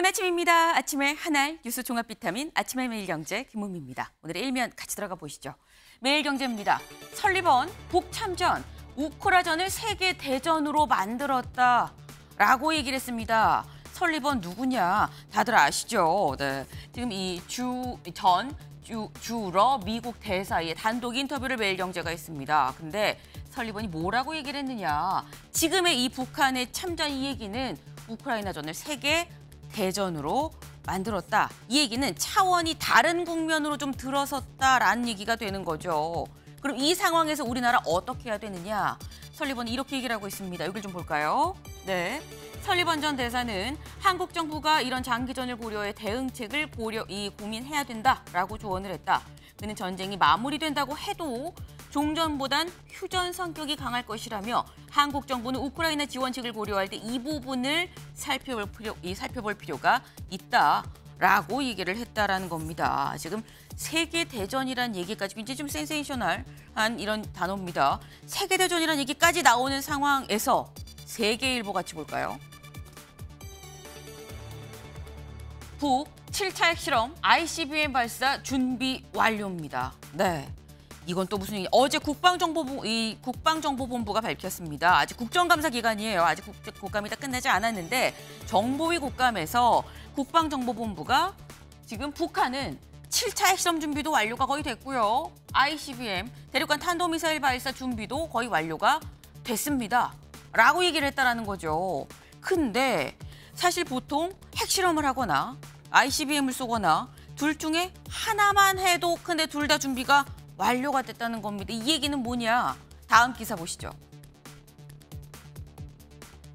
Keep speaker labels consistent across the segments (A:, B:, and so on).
A: 좋은 아침입니다. 아침에 한알 뉴스 종합 비타민 아침의 매일경제 김은미입니다. 오늘의 일면 같이 들어가 보시죠. 매일경제입니다. 설립원 북참전 우크라전을 세계 대전으로 만들었다라고 얘기를 했습니다. 설립원 누구냐 다들 아시죠? 네. 지금 이주전 주러 미국 대사의 단독 인터뷰를 매일경제가 했습니다. 근데 설립원이 뭐라고 얘기를 했느냐. 지금의 이 북한의 참전 이 얘기는 우크라이나전을 세계 대전으로 만들었다. 이 얘기는 차원이 다른 국면으로 좀 들어섰다라는 얘기가 되는 거죠. 그럼 이 상황에서 우리나라 어떻게 해야 되느냐? 설리번이 이렇게 얘기를 하고 있습니다. 여기를 좀 볼까요? 네. 설리번 전 대사는 한국 정부가 이런 장기전을 고려해 대응책을 고려 이 고민해야 된다라고 조언을 했다. 그는 전쟁이 마무리된다고 해도 종전보단 휴전 성격이 강할 것이라며 한국 정부는 우크라이나 지원책을 고려할 때 이 부분을 살펴볼, 필요, 살펴볼 필요가 있다라고 얘기를 했다라는 겁니다. 지금 세계 대전이란 얘기까지 굉장히 좀 센세이셔널한 이런 단어입니다. 세계 대전이란 얘기까지 나오는 상황에서 세계일보 같이 볼까요? 북 7차 핵실험 ICBM 발사 준비 완료입니다. 네. 이건 또 무슨 어제 국방정보부 이 국방정보본부가 밝혔습니다. 아직 국정감사 기간이에요. 아직 국, 국감이 다 끝나지 않았는데 정보위 국감에서 국방정보본부가 지금 북한은 7차 핵실험 준비도 완료가 거의 됐고요. ICBM 대륙간 탄도미사일 발사 준비도 거의 완료가 됐습니다. 라고 얘기를 했다라는 거죠. 근데 사실 보통 핵실험을 하거나 ICBM을 쏘거나 둘 중에 하나만 해도 근데 둘 다 준비가 완료가 됐다는 겁니다. 이 얘기는 뭐냐? 다음 기사 보시죠.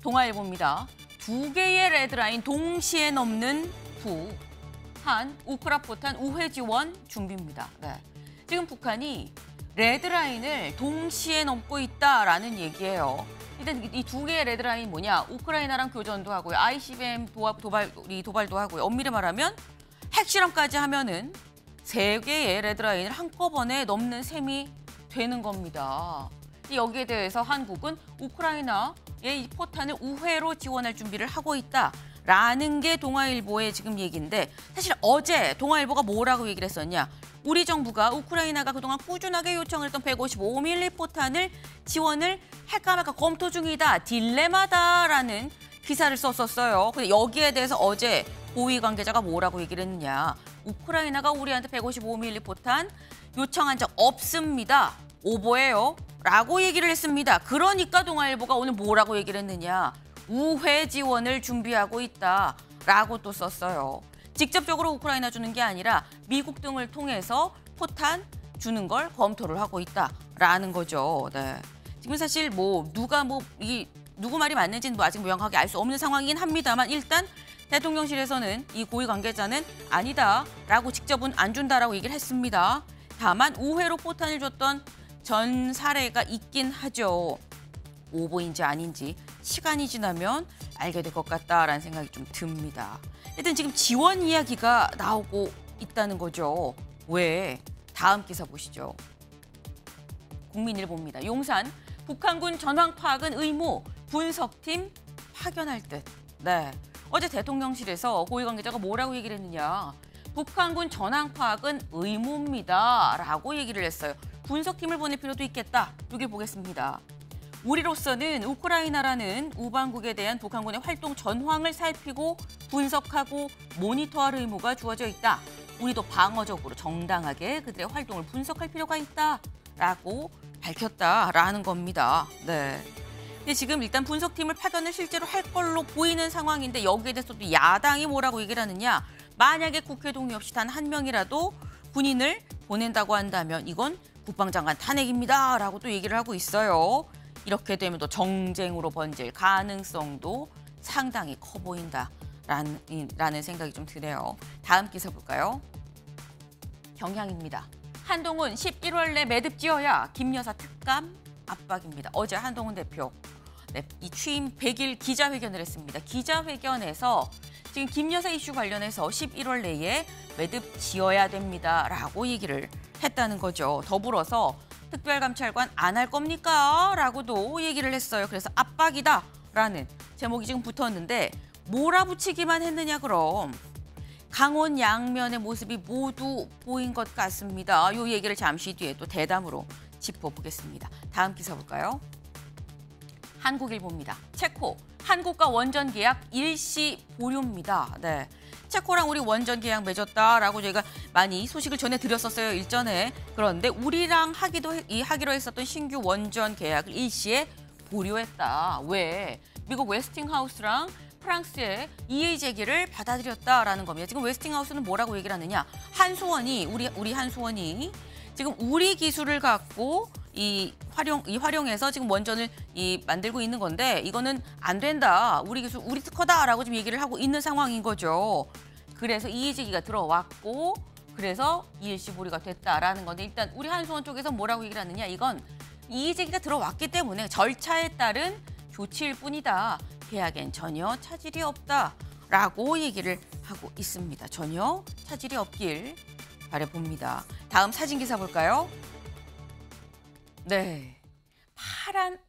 A: 동아일보입니다. 두 개의 레드라인 동시에 넘는 부. 한, 우크라 포탄 우회 지원 준비입니다. 네. 지금 북한이 레드라인을 동시에 넘고 있다라는 얘기예요. 일단 이 두 개의 레드라인 뭐냐? 우크라이나랑 교전도 하고요. ICBM 도발, 도발 도발도 하고요. 엄밀히 말하면 핵실험까지 하면은 세개의 레드라인을 한꺼번에 넘는 셈이 되는 겁니다. 여기에 대해서 한국은 우크라이나의 포탄을 우회로 지원할 준비를 하고 있다라는 게 동아일보의 지금 얘기인데 사실 어제 동아일보가 뭐라고 얘기를 했었냐. 우리 정부가 우크라이나가 그동안 꾸준하게 요청했던 155mm 포탄을 지원을 할까 말까 검토 중이다, 딜레마다라는 기사를 썼었어요. 근데 여기에 대해서 어제 고위 관계자가 뭐라고 얘기를 했느냐. 우크라이나가 우리한테 155mm 포탄 요청한 적 없습니다. 오보예요. 라고 얘기를 했습니다. 그러니까 동아일보가 오늘 뭐라고 얘기를 했느냐. 우회 지원을 준비하고 있다. 라고 또 썼어요. 직접적으로 우크라이나 주는 게 아니라 미국 등을 통해서 포탄 주는 걸 검토를 하고 있다라는 거죠. 네. 지금 사실 뭐 누가 뭐 이 누구 말이 맞는지는 뭐 아직 명확하게 알 수 없는 상황이긴 합니다만 일단 대통령실에서는 이 고위 관계자는 아니다라고 직접은 안 준다라고 얘기를 했습니다. 다만 우회로 포탄을 줬던 전 사례가 있긴 하죠. 오보인지 아닌지 시간이 지나면 알게 될 것 같다라는 생각이 좀 듭니다. 일단 지금 지원 이야기가 나오고 있다는 거죠. 왜? 다음 기사 보시죠. 국민일봅니다 용산 북한군 전황 파악은 의무 분석팀 파견할 듯. 네. 어제 대통령실에서 고위 관계자가 뭐라고 얘기를 했느냐. 북한군 전황 파악은 의무입니다. 라고 얘기를 했어요. 분석팀을 보낼 필요도 있겠다. 여기 보겠습니다. 우리로서는 우크라이나라는 우방국에 대한 북한군의 활동 전황을 살피고 분석하고 모니터할 의무가 주어져 있다. 우리도 방어적으로 정당하게 그들의 활동을 분석할 필요가 있다. 라고 밝혔다라는 겁니다. 네. 근데 지금 일단 분석팀을 파견을 실제로 할 걸로 보이는 상황인데 여기에 대해서도 야당이 뭐라고 얘기를 하느냐. 만약에 국회 동의 없이 단 한 명이라도 군인을 보낸다고 한다면 이건 국방장관 탄핵입니다. 라고 또 얘기를 하고 있어요. 이렇게 되면 또 정쟁으로 번질 가능성도 상당히 커 보인다. 라는 생각이 좀 드네요. 다음 기사 볼까요? 경향입니다. 한동훈 11월 내 매듭 지어야 김여사 특감 압박입니다. 어제 한동훈 대표 네, 이 취임 100일 기자회견을 했습니다. 기자회견에서 지금 김여사 이슈 관련해서 11월 내에 매듭 지어야 됩니다라고 얘기를 했다는 거죠. 더불어서 특별감찰관 안 할 겁니까? 라고도 얘기를 했어요. 그래서 압박이다 라는 제목이 지금 붙었는데 몰아붙이기만 했느냐 그럼. 강원 양면의 모습이 모두 보인 것 같습니다. 이 얘기를 잠시 뒤에 또 대담으로 짚어보겠습니다. 다음 기사 볼까요? 한국일보입니다. 체코, 한국과 원전 계약 일시 보류입니다. 네. 체코랑 우리 원전 계약 맺었다라고 저희가 많이 소식을 전해드렸었어요 일전에 그런데 우리랑 하기도 이 하기로 했었던 신규 원전 계약을 일시에 보류했다 왜 미국 웨스팅하우스랑 프랑스의 이의 제기를 받아들였다라는 겁니다 지금 웨스팅하우스는 뭐라고 얘기를 하느냐 한수원이 우리 우리 한수원이 지금 우리 기술을 갖고 이 활용 이 활용해서 지금 원전을 이 만들고 있는 건데 이거는 안 된다. 우리 기술 우리 특허다라고 지금 얘기를 하고 있는 상황인 거죠. 그래서 이의제기가 들어왔고 그래서 이일시보리가 됐다라는 건데 일단 우리 한수원 쪽에서 뭐라고 얘기를 하느냐 이건 이의제기가 들어왔기 때문에 절차에 따른 조치일 뿐이다. 계약엔 전혀 차질이 없다라고 얘기를 하고 있습니다. 전혀 차질이 없길 바래봅니다. 다음 사진 기사 볼까요? 네. 파란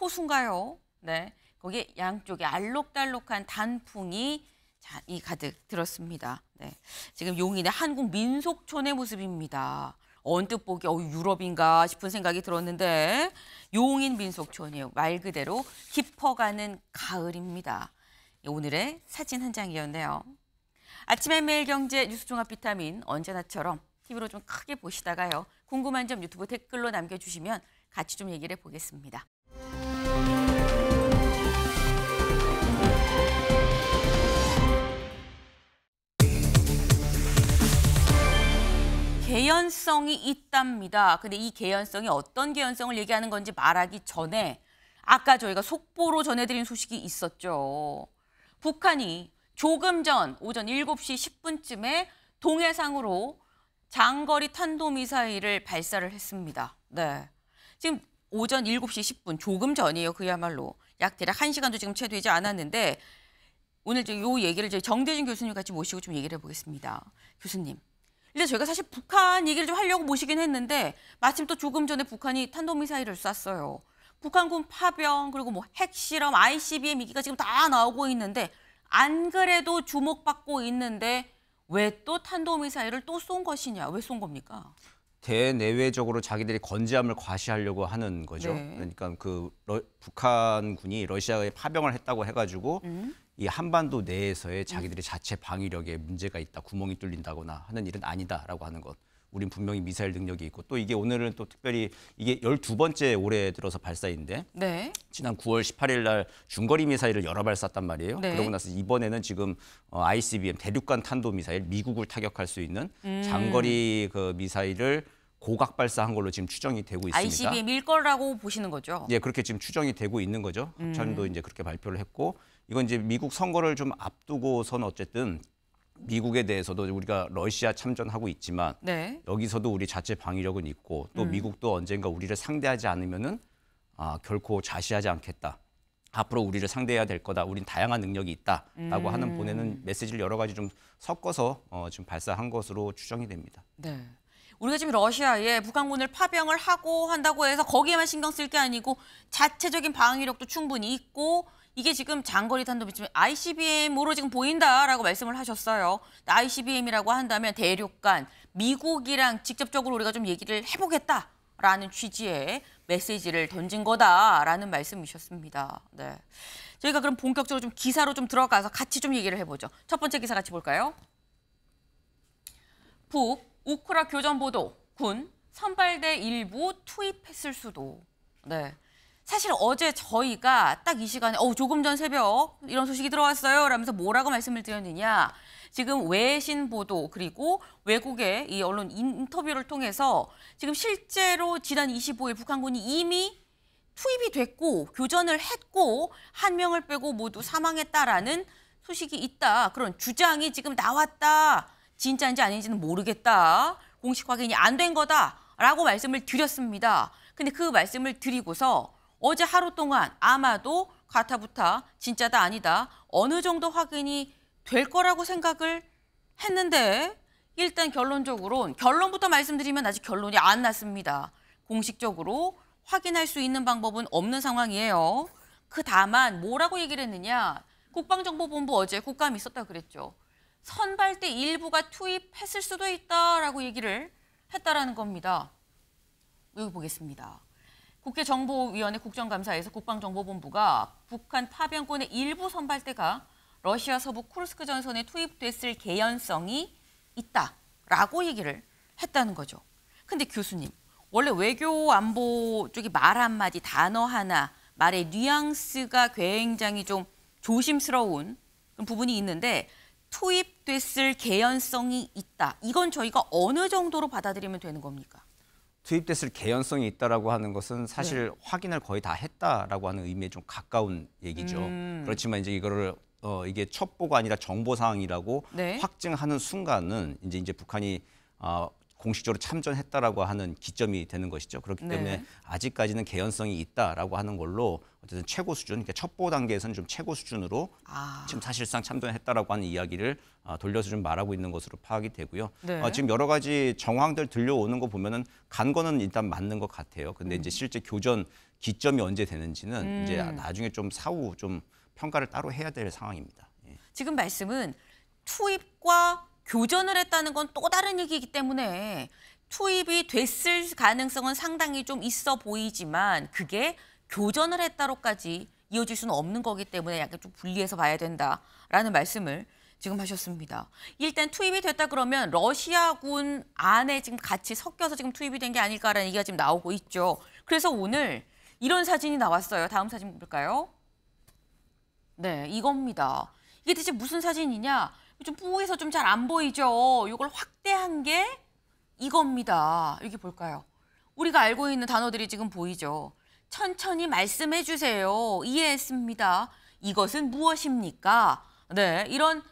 A: 호수인가요? 네. 거기에 양쪽에 알록달록한 단풍이 자, 이 가득 들었습니다. 네. 지금 용인의 한국 민속촌의 모습입니다. 언뜻 보기 어, 유럽인가 싶은 생각이 들었는데 용인 민속촌이요. 말 그대로 깊어가는 가을입니다. 오늘의 사진 한 장이었네요. 아침에 매일경제 뉴스종합 비타민 언제나처럼 TV로 좀 크게 보시다가요. 궁금한 점 유튜브 댓글로 남겨주시면 같이 좀 얘기를 해보겠습니다. 개연성이 있답니다. 근데 이 개연성이 어떤 개연성을 얘기하는 건지 말하기 전에 아까 저희가 속보로 전해드린 소식이 있었죠. 북한이 조금 전 오전 7시 10분쯤에 동해상으로 장거리 탄도미사일을 발사를 했습니다. 네. 지금 오전 7시 10분 조금 전이에요. 그야말로 약 대략 1시간도 지금 채 되지 않았는데 오늘 이 얘기를 저희 정대진 교수님 같이 모시고 좀 얘기를 해보겠습니다. 교수님. 근데 저희가 사실 북한 얘기를 좀 하려고 모시긴 했는데 마침 또 조금 전에 북한이 탄도미사일을 쐈어요. 북한군 파병 그리고 뭐 핵실험, ICBM 얘기가 지금 다 나오고 있는데 안 그래도 주목받고 있는데 왜또 탄도미사일을 또 쏜 것이냐, 왜 쏜 겁니까?
B: 대내외적으로 자기들이 건재함을 과시하려고 하는 거죠. 네. 그러니까 그 러, 북한군이 러시아에 파병을 했다고 해가지고 음? 이 한반도 내에서의 자기들의 자체 방위력에 문제가 있다, 구멍이 뚫린다거나 하는 일은 아니다라고 하는 것. 우린 분명히 미사일 능력이 있고 또 이게 오늘은 또 특별히 이게 열두 번째 올해 들어서 발사인데 네. 지난 9월 18일 날 중거리 미사일을 여러 발 쐈단 말이에요. 네. 그러고 나서 이번에는 지금 ICBM 어, 대륙간 탄도 미사일 미국을 타격할 수 있는 음. 장거리 그 미사일을 고각 발사한 걸로 지금 추정이 되고 있습니다. ICBM일
A: 거라고 보시는 거죠? 예,
B: 그렇게 지금 추정이 되고 있는 거죠. 합참도 음. 이제 그렇게 발표를 했고 이건 이제 미국 선거를 좀 앞두고선 어쨌든 미국에 대해서도 우리가 러시아 참전하고 있지만 네. 여기서도 우리 자체 방위력은 있고 또 음. 미국도 언젠가 우리를 상대하지 않으면은 아, 결코 자시하지 않겠다. 앞으로 우리를 상대해야 될 거다. 우린 다양한 능력이 있다라고 음. 하는 보내는 메시지를 여러 가지 좀 섞어서 어, 지금 발사한 것으로 추정이 됩니다.
A: 네. 우리가 지금 러시아에 북한군을 파병을 하고 한다고 해서 거기에만 신경 쓸 게 아니고 자체적인 방위력도 충분히 있고 이게 지금 장거리 탄도미침 ICBM으로 지금 보인다라고 말씀을 하셨어요. ICBM이라고 한다면 대륙간 미국이랑 직접적으로 우리가 좀 얘기를 해보겠다라는 취지의 메시지를 던진 거다라는 말씀이셨습니다. 네. 저희가 그럼 본격적으로 좀 기사로 좀 들어가서 같이 좀 얘기를 해보죠. 첫 번째 기사 같이 볼까요? 북 우크라 교전보도 군 선발대 일부 투입했을 수도. 네. 사실 어제 저희가 딱 이 시간에 어 조금 전 새벽 이런 소식이 들어왔어요. 라면서 뭐라고 말씀을 드렸느냐. 지금 외신 보도 그리고 외국의 이 언론 인터뷰를 통해서 지금 실제로 지난 25일 북한군이 이미 투입이 됐고 교전을 했고 한 명을 빼고 모두 사망했다라는 소식이 있다. 그런 주장이 지금 나왔다. 진짜인지 아닌지는 모르겠다. 공식 확인이 안 된 거다라고 말씀을 드렸습니다. 근데 그 말씀을 드리고서 어제 하루 동안 아마도 가타부타 진짜다 아니다 어느 정도 확인이 될 거라고 생각을 했는데 일단 결론적으로 결론부터 말씀드리면 아직 결론이 안 났습니다. 공식적으로 확인할 수 있는 방법은 없는 상황이에요. 그 다만 뭐라고 얘기를 했느냐. 국방정보본부 어제 국감이 있었다 그랬죠. 선발대 일부가 투입했을 수도 있다라고 얘기를 했다라는 겁니다. 여기 보겠습니다. 국회정보위원회 국정감사에서 국방정보본부가 북한 파병권의 일부 선발대가 러시아 서부 쿠르스크 전선에 투입됐을 개연성이 있다라고 얘기를 했다는 거죠. 근데 교수님, 원래 외교 안보 쪽이 말 한마디 단어 하나 말의 뉘앙스가 굉장히 좀 조심스러운 부분이 있는데 투입됐을 개연성이 있다. 이건 저희가 어느 정도로 받아들이면 되는 겁니까?
B: 투입됐을 개연성이 있다라고 하는 것은 사실 네. 확인을 거의 다 했다라고 하는 의미에 좀 가까운 얘기죠. 음. 그렇지만 이제 이거를 어 이게 첩보가 아니라 정보 사항이라고 네. 확증하는 순간은 이제 이제 북한이 어, 공식적으로 참전했다라고 하는 기점이 되는 것이죠. 그렇기 네. 때문에 아직까지는 개연성이 있다라고 하는 걸로 어쨌든 최고 수준, 그러니까 첩보 단계에서는 좀 최고 수준으로 아. 지금 사실상 참전했다라고 하는 이야기를 어, 돌려서 좀 말하고 있는 것으로 파악이 되고요. 네. 어, 지금 여러 가지 정황들 들려오는 거 보면은 간 거는 일단 맞는 것 같아요. 근데 음. 이제 실제 교전 기점이 언제 되는지는 음. 이제 나중에 좀 사후 좀 평가를 따로 해야 될 상황입니다.
A: 예. 지금 말씀은 투입과 교전을 했다는 건 또 다른 얘기이기 때문에 투입이 됐을 가능성은 상당히 좀 있어 보이지만 그게 교전을 했다로까지 이어질 수는 없는 거기 때문에 약간 좀 분리해서 봐야 된다라는 말씀을 지금 하셨습니다. 일단 투입이 됐다 그러면 러시아군 안에 지금 같이 섞여서 지금 투입이 된 게 아닐까라는 얘기가 지금 나오고 있죠. 그래서 오늘 이런 사진이 나왔어요. 다음 사진 볼까요? 네, 이겁니다. 이게 대체 무슨 사진이냐? 좀 뿌에서 좀 잘 안 보이죠. 이걸 확대한 게 이겁니다. 여기 볼까요? 우리가 알고 있는 단어들이 지금 보이죠. 천천히 말씀해 주세요. 이해했습니다. 이것은 무엇입니까? 네, 이런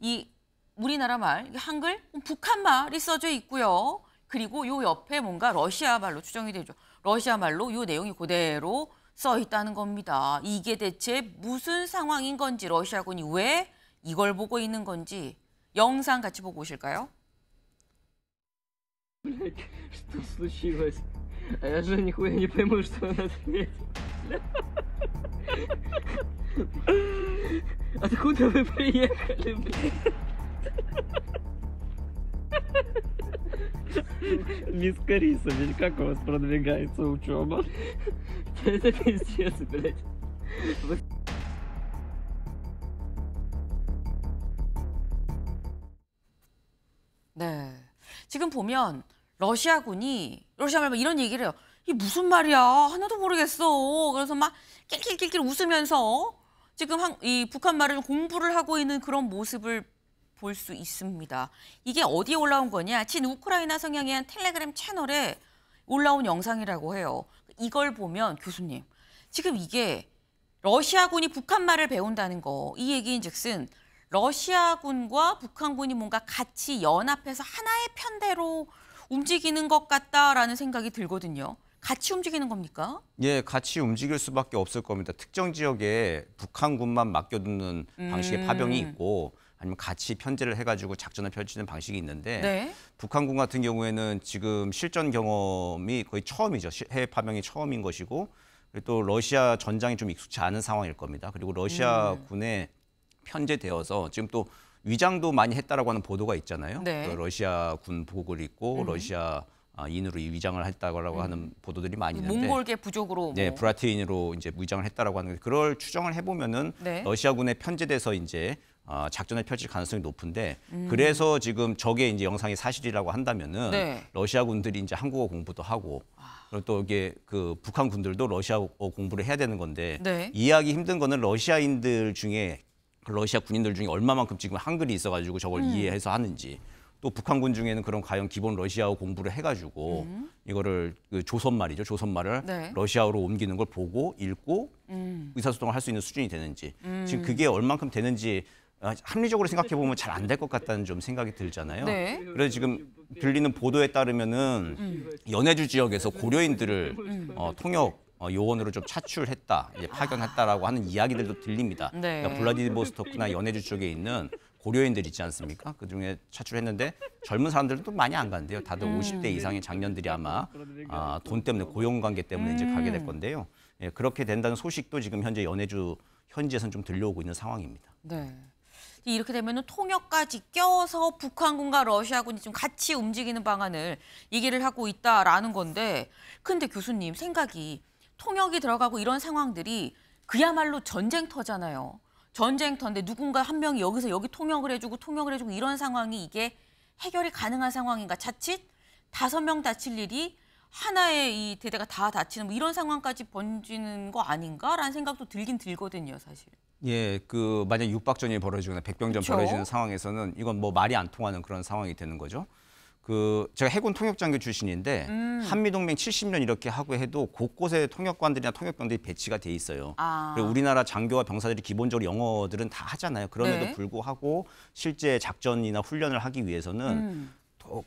A: 이 우리나라 말, 한글, 북한 말이 써져 있고요. 그리고 요 옆에 뭔가 러시아 말로 추정이 되죠. 러시아 말로 요 내용이 그대로 써 있다는 겁니다. 이게 대체 무슨 상황인 건지 러시아군이 왜 이걸 보고 있는 건지 영상 같이 보고 오실까요?
C: Что случилось? А я же нихуя не пойму, что он ответил. Откуда вы приехали, блядь? Мисс Кариса, ведь как у вас продвигается учеба? Это пиздец, блядь. Вы
A: 보면 러시아군이 러시아 말로 이런 얘기를 해요. 이 무슨 말이야? 하나도 모르겠어. 그래서 막 낄낄낄낄 웃으면서 지금 한, 이 북한 말을 공부를 하고 있는 그런 모습을 볼 수 있습니다. 이게 어디에 올라온 거냐? 친 우크라이나 성향의 한 텔레그램 채널에 올라온 영상이라고 해요. 이걸 보면 교수님, 지금 이게 러시아군이 북한 말을 배운다는 거, 이 얘기인즉슨 러시아군과 북한군이 뭔가 같이 연합해서 하나의 편대로 움직이는 것 같다라는 생각이 들거든요. 같이 움직이는 겁니까?
B: 예, 같이 움직일 수밖에 없을 겁니다. 특정 지역에 북한군만 맡겨두는 방식의 음. 파병이 있고 아니면 같이 편제를 해가지고 작전을 펼치는 방식이 있는데 네. 북한군 같은 경우에는 지금 실전 경험이 거의 처음이죠. 해외 파병이 처음인 것이고 또 러시아 전장이 좀 익숙치 않은 상황일 겁니다. 그리고 러시아군의 음. 편제되어서 지금 또 위장도 많이 했다라고 하는 보도가 있잖아요. 네. 그 러시아 군 복을 입고 음. 러시아 아, 인으로 위장을 했다고 음. 하는 보도들이 많이 있는데 몽골계
A: 부족으로 뭐. 네,
B: 브라티인으로 이제 위장을 했다라고 하는 그걸 추정을 해보면은 네. 러시아군에 편제돼서 이제 어, 작전을 펼칠 가능성이 높은데 음. 그래서 지금 저게 이제 영상이 사실이라고 한다면은 네. 러시아 군들이 이제 한국어 공부도 하고 아. 그리고 또 이게 그 북한 군들도 러시아어 공부를 해야 되는 건데 네. 이해하기 힘든 거는 러시아인들 중에 러시아 군인들 중에 얼마만큼 지금 한글이 있어가지고 저걸 음. 이해해서 하는지 또 북한군 중에는 그런 과연 기본 러시아어 공부를 해가지고 음. 이거를 그 조선말이죠 조선말을 네. 러시아어로 옮기는 걸 보고 읽고 음. 의사소통을 할 수 있는 수준이 되는지 음. 지금 그게 얼만큼 되는지 아, 합리적으로 생각해 보면 잘 안 될 것 같다는 좀 생각이 들잖아요. 네. 그래서 지금 들리는 보도에 따르면은 음. 연해주 지역에서 고려인들을 음. 어, 통역 어, 요원으로 좀 차출했다, 이제 아. 파견했다라고 하는 이야기들도 들립니다. 네. 그러니까 블라디보스토크나 연해주 쪽에 있는 고려인들 있지 않습니까? 그중에 차출했는데 젊은 사람들도 많이 안 간대요. 다들 음. 50대 이상의 장년들이 아마 아, 아 돈 때문에 고용 관계 때문에 이제 가게 될 음. 건데요. 예, 그렇게 된다는 소식도 지금 현재 연해주 현지에선 좀 들려오고 있는 상황입니다.
A: 네. 이렇게 되면 통역까지 껴서 북한군과 러시아군이 좀 같이 움직이는 방안을 얘기를 하고 있다라는 건데 근데 교수님 생각이 통역이 들어가고 이런 상황들이 그야말로 전쟁터잖아요. 전쟁터인데 누군가 한 명이 여기서 여기 통역을 해주고 통역을 해주고 이런 상황이 이게 해결이 가능한 상황인가 자칫 다섯 명 다칠 일이 하나의 이 대대가 다 다치는 뭐 이런 상황까지 번지는 거 아닌가라는 생각도 들긴 들거든요, 사실.
B: 예, 그 만약 육박전이 벌어지거나 백병전 그렇 벌어지는 상황에서는 이건 뭐 말이 안 통하는 그런 상황이 되는 거죠. 그 제가 해군 통역장교 출신인데 음. 한미동맹 70년 이렇게 하고 해도 곳곳에 통역관들이나 통역병들이 배치가 돼 있어요. 아. 그리고 우리나라 장교와 병사들이 기본적으로 영어들은 다 하잖아요. 그럼에도 네. 불구하고 실제 작전이나 훈련을 하기 위해서는 음.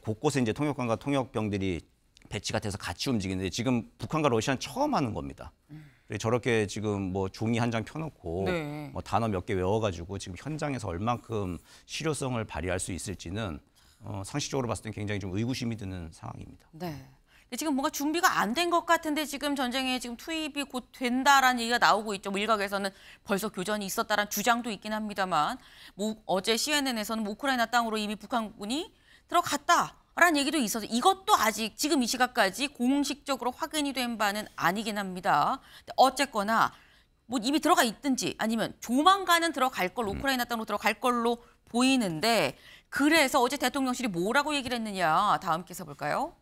B: 곳곳에 이제 통역관과 통역병들이 배치가 돼서 같이 움직이는데 지금 북한과 러시아는 처음 하는 겁니다. 음. 저렇게 지금 뭐 종이 한 장 펴놓고 네. 뭐 단어 몇 개 외워가지고 지금 현장에서 얼만큼 실효성을 발휘할 수 있을지는 어, 상식적으로 봤을 때 굉장히 좀 의구심이 드는 상황입니다.
A: 네. 지금 뭔가 준비가 안 된 것 같은데 지금 전쟁에 지금 투입이 곧 된다라는 얘기가 나오고 있죠. 뭐 일각에서는 벌써 교전이 있었다라는 주장도 있긴 합니다만 뭐 어제 CNN에서는 뭐 우크라이나 땅으로 이미 북한군이 들어갔다라는 얘기도 있어서 이것도 아직 지금 이 시각까지 공식적으로 확인이 된 바는 아니긴 합니다. 어쨌거나 뭐 이미 들어가 있든지 아니면 조만간은 들어갈 걸 음. 우크라이나 땅으로 들어갈 걸로 보이는데 그래서 어제 대통령실이 뭐라고 얘기를 했느냐 다음 기사 볼까요?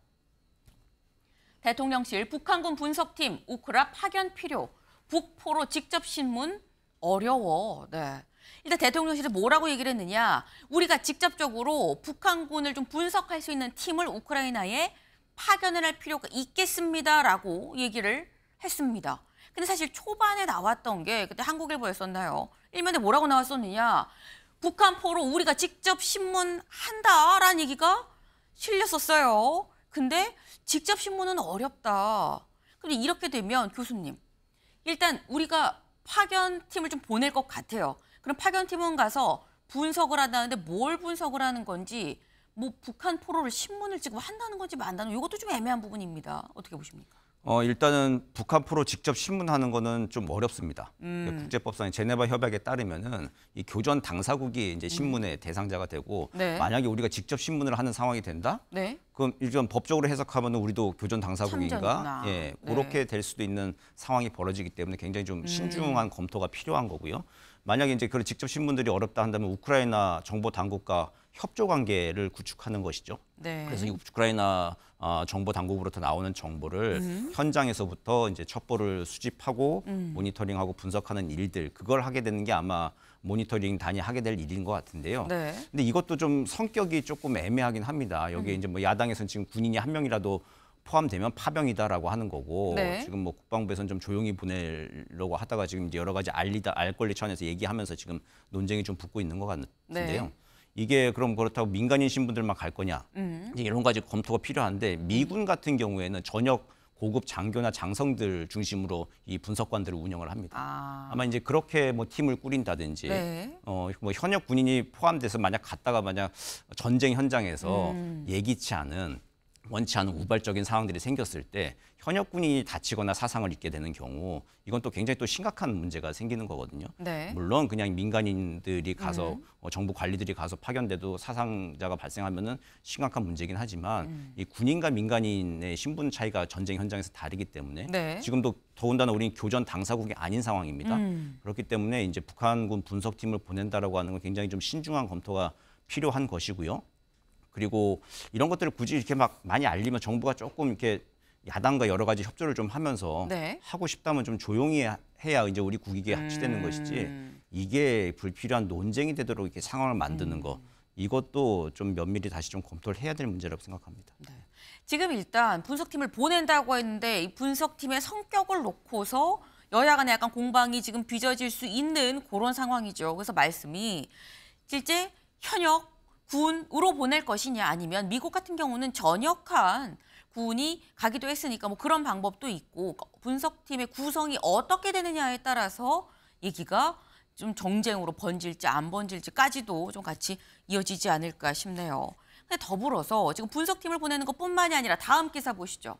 A: 대통령실 북한군 분석팀 우크라 파견 필요 북포로 직접 신문 어려워. 네. 일단 대통령실이 뭐라고 얘기를 했느냐. 우리가 직접적으로 북한군을 좀 분석할 수 있는 팀을 우크라이나에 파견을 할 필요가 있겠습니다라고 얘기를 했습니다. 근데 사실 초반에 나왔던 게 그때 한국일보였었나요? 일면에 뭐라고 나왔었느냐. 북한 포로 우리가 직접 신문한다라는 얘기가 실렸었어요. 근데 직접 신문은 어렵다. 근데 이렇게 되면 교수님, 일단 우리가 파견팀을 좀 보낼 것 같아요. 그럼 파견팀은 가서 분석을 한다는데 뭘 분석을 하는 건지 뭐 북한 포로를 신문을 지금 한다는 건지 만다는 이것도 좀 애매한 부분입니다. 어떻게 보십니까?
B: 어, 일단은 북한 프로 직접 신문하는 거는 좀 어렵습니다. 음. 예, 국제법상의 제네바 협약에 따르면은 이 교전 당사국이 이제 음. 신문의 음. 대상자가 되고 네. 만약에 우리가 직접 신문을 하는 상황이 된다? 네. 그럼 일단 법적으로 해석하면 우리도 교전 당사국인가? 예, 네. 그렇게 될 수도 있는 상황이 벌어지기 때문에 굉장히 좀 음. 신중한 음. 검토가 필요한 거고요. 만약에 이제 그런 직접 신문들이 어렵다 한다면 우크라이나 정보 당국과 협조 관계를 구축하는 것이죠. 네. 그래서 이 우크라이나 아, 정보 당국으로부터 나오는 정보를 음. 현장에서부터 이제 첩보를 수집하고 음. 모니터링하고 분석하는 일들 그걸 하게 되는 게 아마 모니터링 단이 하게 될 일인 것 같은데요. 네. 근데 이것도 좀 성격이 조금 애매하긴 합니다. 여기에 음. 이제 뭐 야당에서는 지금 군인이 한 명이라도 포함되면 파병이다라고 하는 거고 네. 지금 뭐 국방부에서는 좀 조용히 보내려고 하다가 지금 이제 여러 가지 알리다 알 권리 차원에서 얘기하면서 지금 논쟁이 좀 붙고 있는 것 같은데요. 네. 이게 그럼 그렇다고 민간인신 분들만 갈 거냐 음. 이런 가지 검토가 필요한데 미군 음. 같은 경우에는 전역 고급 장교나 장성들 중심으로 이 분석관들을 운영을 합니다. 아. 마 이제 그렇게 뭐 팀을 꾸린다든지 네. 어뭐 현역 군인이 포함돼서 만약 갔다가 만약 전쟁 현장에서 음. 예기치 않은 원치 않은 우발적인 상황들이 생겼을 때 현역 군인이 다치거나 사상을 입게 되는 경우 이건 또 굉장히 또 심각한 문제가 생기는 거거든요. 네. 물론 그냥 민간인들이 가서 음. 어, 정부 관리들이 가서 파견돼도 사상자가 발생하면은 심각한 문제긴 하지만 음. 이 군인과 민간인의 신분 차이가 전쟁 현장에서 다르기 때문에 네. 지금도 더군다나 우리는 교전 당사국이 아닌 상황입니다. 음. 그렇기 때문에 이제 북한군 분석팀을 보낸다라고 하는 건 굉장히 좀 신중한 검토가 필요한 것이고요. 그리고 이런 것들을 굳이 이렇게 막 많이 알리면 정부가 조금 이렇게 야당과 여러 가지 협조를 좀 하면서 네. 하고 싶다면 좀 조용히 해야 이제 우리 국익에 합치되는 음... 것이지 이게 불필요한 논쟁이 되도록 이렇게 상황을 만드는 거 음. 이것도 좀 면밀히 다시 좀 검토를 해야 될 문제라고 생각합니다. 네.
A: 지금 일단 분석팀을 보낸다고 했는데 이 분석팀의 성격을 놓고서 여야 간에 약간 공방이 지금 빚어질 수 있는 그런 상황이죠. 그래서 말씀이 실제 현역 군으로 보낼 것이냐 아니면 미국 같은 경우는 전역한 군이 가기도 했으니까 뭐 그런 방법도 있고 분석팀의 구성이 어떻게 되느냐에 따라서 얘기가 좀 정쟁으로 번질지 안 번질지까지도 좀 같이 이어지지 않을까 싶네요. 더불어서 지금 분석팀을 보내는 것뿐만이 아니라 다음 기사 보시죠.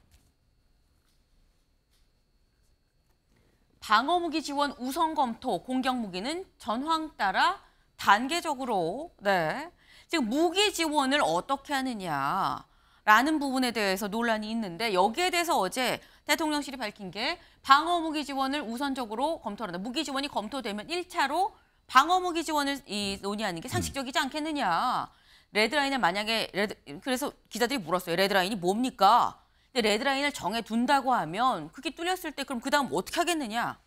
A: 방어무기 지원 우선 검토, 공격무기는 전황 따라 단계적으로 네 지금 무기 지원을 어떻게 하느냐. 라는 부분에 대해서 논란이 있는데 여기에 대해서 어제 대통령실이 밝힌 게 방어 무기 지원을 우선적으로 검토한다. 무기 지원이 검토되면 1차로 방어 무기 지원을 이 논의하는 게 상식적이지 않겠느냐. 레드라인을 만약에 레드, 그래서 기자들이 물었어요. 레드라인이 뭡니까? 근데 레드라인을 정해 둔다고 하면 그게 뚫렸을 때 그럼 그다음 어떻게 하겠느냐?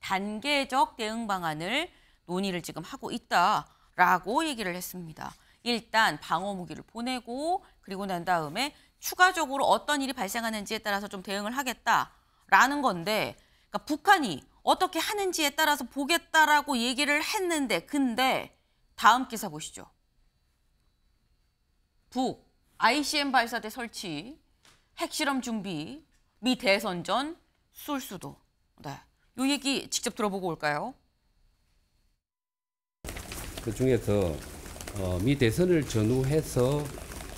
A: 단계적 대응 방안을 논의를 지금 하고 있다라고 얘기를 했습니다. 일단 방어 무기를 보내고 그리고 난 다음에 추가적으로 어떤 일이 발생하는지에 따라서 좀 대응을 하겠다라는 건데 그러니까 북한이 어떻게 하는지에 따라서 보겠다라고 얘기를 했는데 근데 다음 기사 보시죠. 북 ICM 발사대 설치, 핵실험 준비, 미 대선 전술 수도. 네. 요 얘기 직접 들어보고 올까요?
D: 그 중에서 어, 미 대선을 전후해서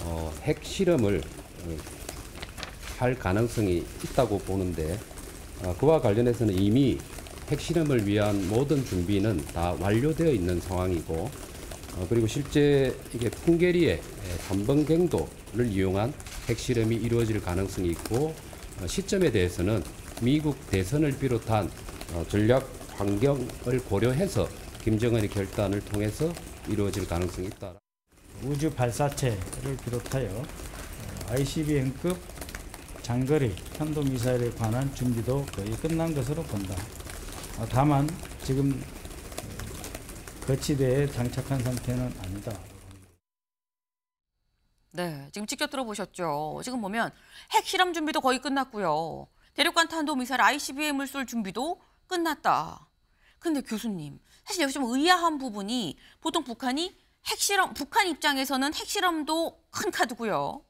D: 어, 핵 실험을 어, 할 가능성이 있다고 보는데 어, 그와 관련해서는 이미 핵 실험을 위한 모든 준비는 다 완료되어 있는 상황이고 어, 그리고 실제 이게 풍계리의 3번 갱도를 이용한 핵 실험이 이루어질 가능성이 있고 어, 시점에 대해서는 미국 대선을 비롯한 어, 전략 환경을 고려해서 김정은의 결단을 통해서 이루어질 가능성이 있다. 우주 발사체를 비롯하여 ICBM급 어, 장거리 탄도미사일에 관한 준비도 거의 끝난 것으로 본다. 어, 다만 지금 어, 거치대에 장착한 상태는 아니다.
A: 네, 지금 직접 들어보셨죠. 지금 보면 핵실험 준비도 거의 끝났고요. 대륙간 탄도미사일 ICBM을 쏠 준비도 끝났다. 근데 교수님, 사실 여기 좀 의아한 부분이 보통 북한이 핵실험, 북한 입장에서는 핵실험도 큰 카드고요.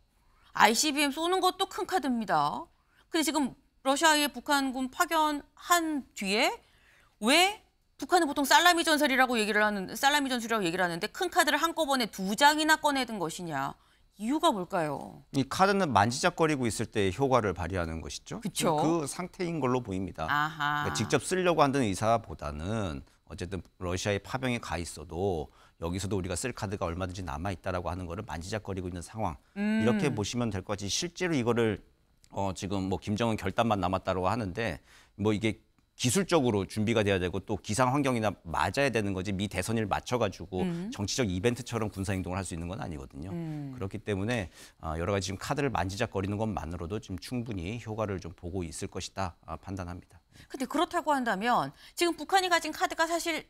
A: ICBM 쏘는 것도 큰 카드입니다. 근데 지금 러시아에 북한군 파견한 뒤에 왜 북한은 보통 살라미 전설이라고 얘기를 하는 살라미 전술이라고 얘기를 하는데 큰 카드를 한꺼번에 두 장이나 꺼내든 것이냐 이유가 뭘까요?
B: 이 카드는 만지작거리고 있을 때 효과를 발휘하는 것이죠. 그쵸? 그 상태인 걸로 보입니다. 그러 그러니까 직접 쓰려고 하는 의사보다는 어쨌든 러시아의 파병에 가 있어도 여기서도 우리가 쓸 카드가 얼마든지 남아 있다라고 하는 거를 만지작거리고 있는 상황 음. 이렇게 보시면 될것 같지 실제로 이거를 어 지금 뭐 김정은 결단만 남았다고 라 하는데 뭐 이게 기술적으로 준비가 돼야 되고 또 기상 환경이나 맞아야 되는 거지 미 대선일 맞춰가지고 음. 정치적 이벤트처럼 군사 행동을 할 수 있는 건 아니거든요. 음. 그렇기 때문에 아, 여러 가지 지금 카드를 만지작거리는 것만으로도 지금 충분히 효과를 좀 보고 있을 것이다 아, 판단합니다.
A: 근데 그렇다고 한다면 지금 북한이 가진 카드가 사실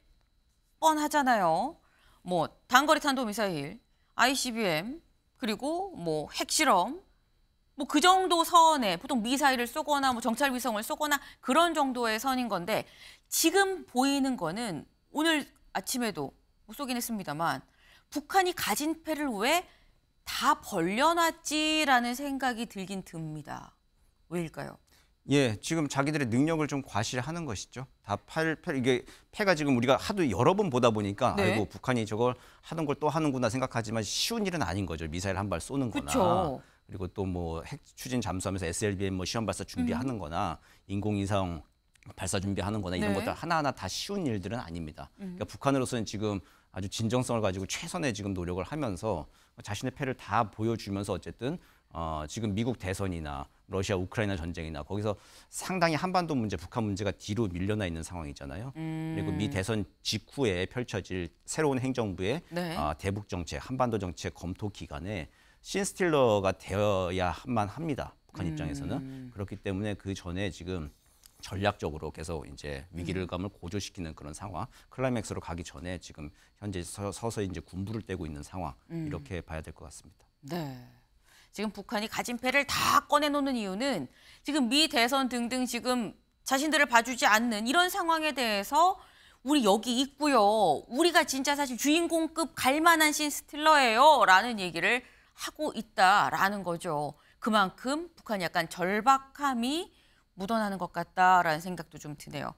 A: 뻔하잖아요. 뭐 단거리 탄도미사일, ICBM, 그리고 뭐 핵실험, 뭐 그 정도 선에 보통 미사일을 쏘거나 뭐 정찰 위성을 쏘거나 그런 정도의 선인 건데 지금 보이는 거는 오늘 아침에도 뭐 쏘긴 했습니다만 북한이 가진 패를 왜 다 벌려놨지라는 생각이 들긴 듭니다. 왜일까요?
B: 예, 지금 자기들의 능력을 좀 과시하는 것이죠. 다 팔, 팔 이게 패가 지금 우리가 하도 여러 번 보다 보니까 네. 아이고 북한이 저걸 하는 걸 또 하는구나 생각하지만 쉬운 일은 아닌 거죠. 미사일 한 발 쏘는 거나. 그 그리고 또 뭐 핵 추진 잠수하면서 SLBM 뭐 시험 발사 준비하는 음. 거나 인공위성 발사 준비하는 거나 이런 네. 것들 하나하나 다 쉬운 일들은 아닙니다. 음. 그러니까 북한으로서는 지금 아주 진정성을 가지고 최선의 지금 노력을 하면서 자신의 패를 다 보여주면서 어쨌든 어, 지금 미국 대선이나 러시아 우크라이나 전쟁이나 거기서 상당히 한반도 문제, 북한 문제가 뒤로 밀려나 있는 상황이잖아요. 음. 그리고 미 음. 대선 직후에 펼쳐질 새로운 행정부의 네. 어, 대북 정책, 한반도 정책 검토 기간에 신스틸러가 되어야만 합니다. 북한 입장에서는 음. 그렇기 때문에 그 전에 지금 전략적으로 계속 이제 위기를감을 음. 고조시키는 그런 상황, 클라이맥스로 가기 전에 지금 현재 서서히 이제 군부를 떼고 있는 상황 이렇게 봐야 될 것 같습니다.
A: 네. 지금 북한이 가진 패를 다 꺼내놓는 이유는 지금 미 대선 등등 지금 자신들을 봐주지 않는 이런 상황에 대해서 우리 여기 있고요. 우리가 진짜 사실 주인공급 갈만한 신 스틸러예요. 라는 얘기를 하고 있다라는 거죠. 그만큼 북한이 약간 절박함이 묻어나는 것 같다라는 생각도 좀 드네요.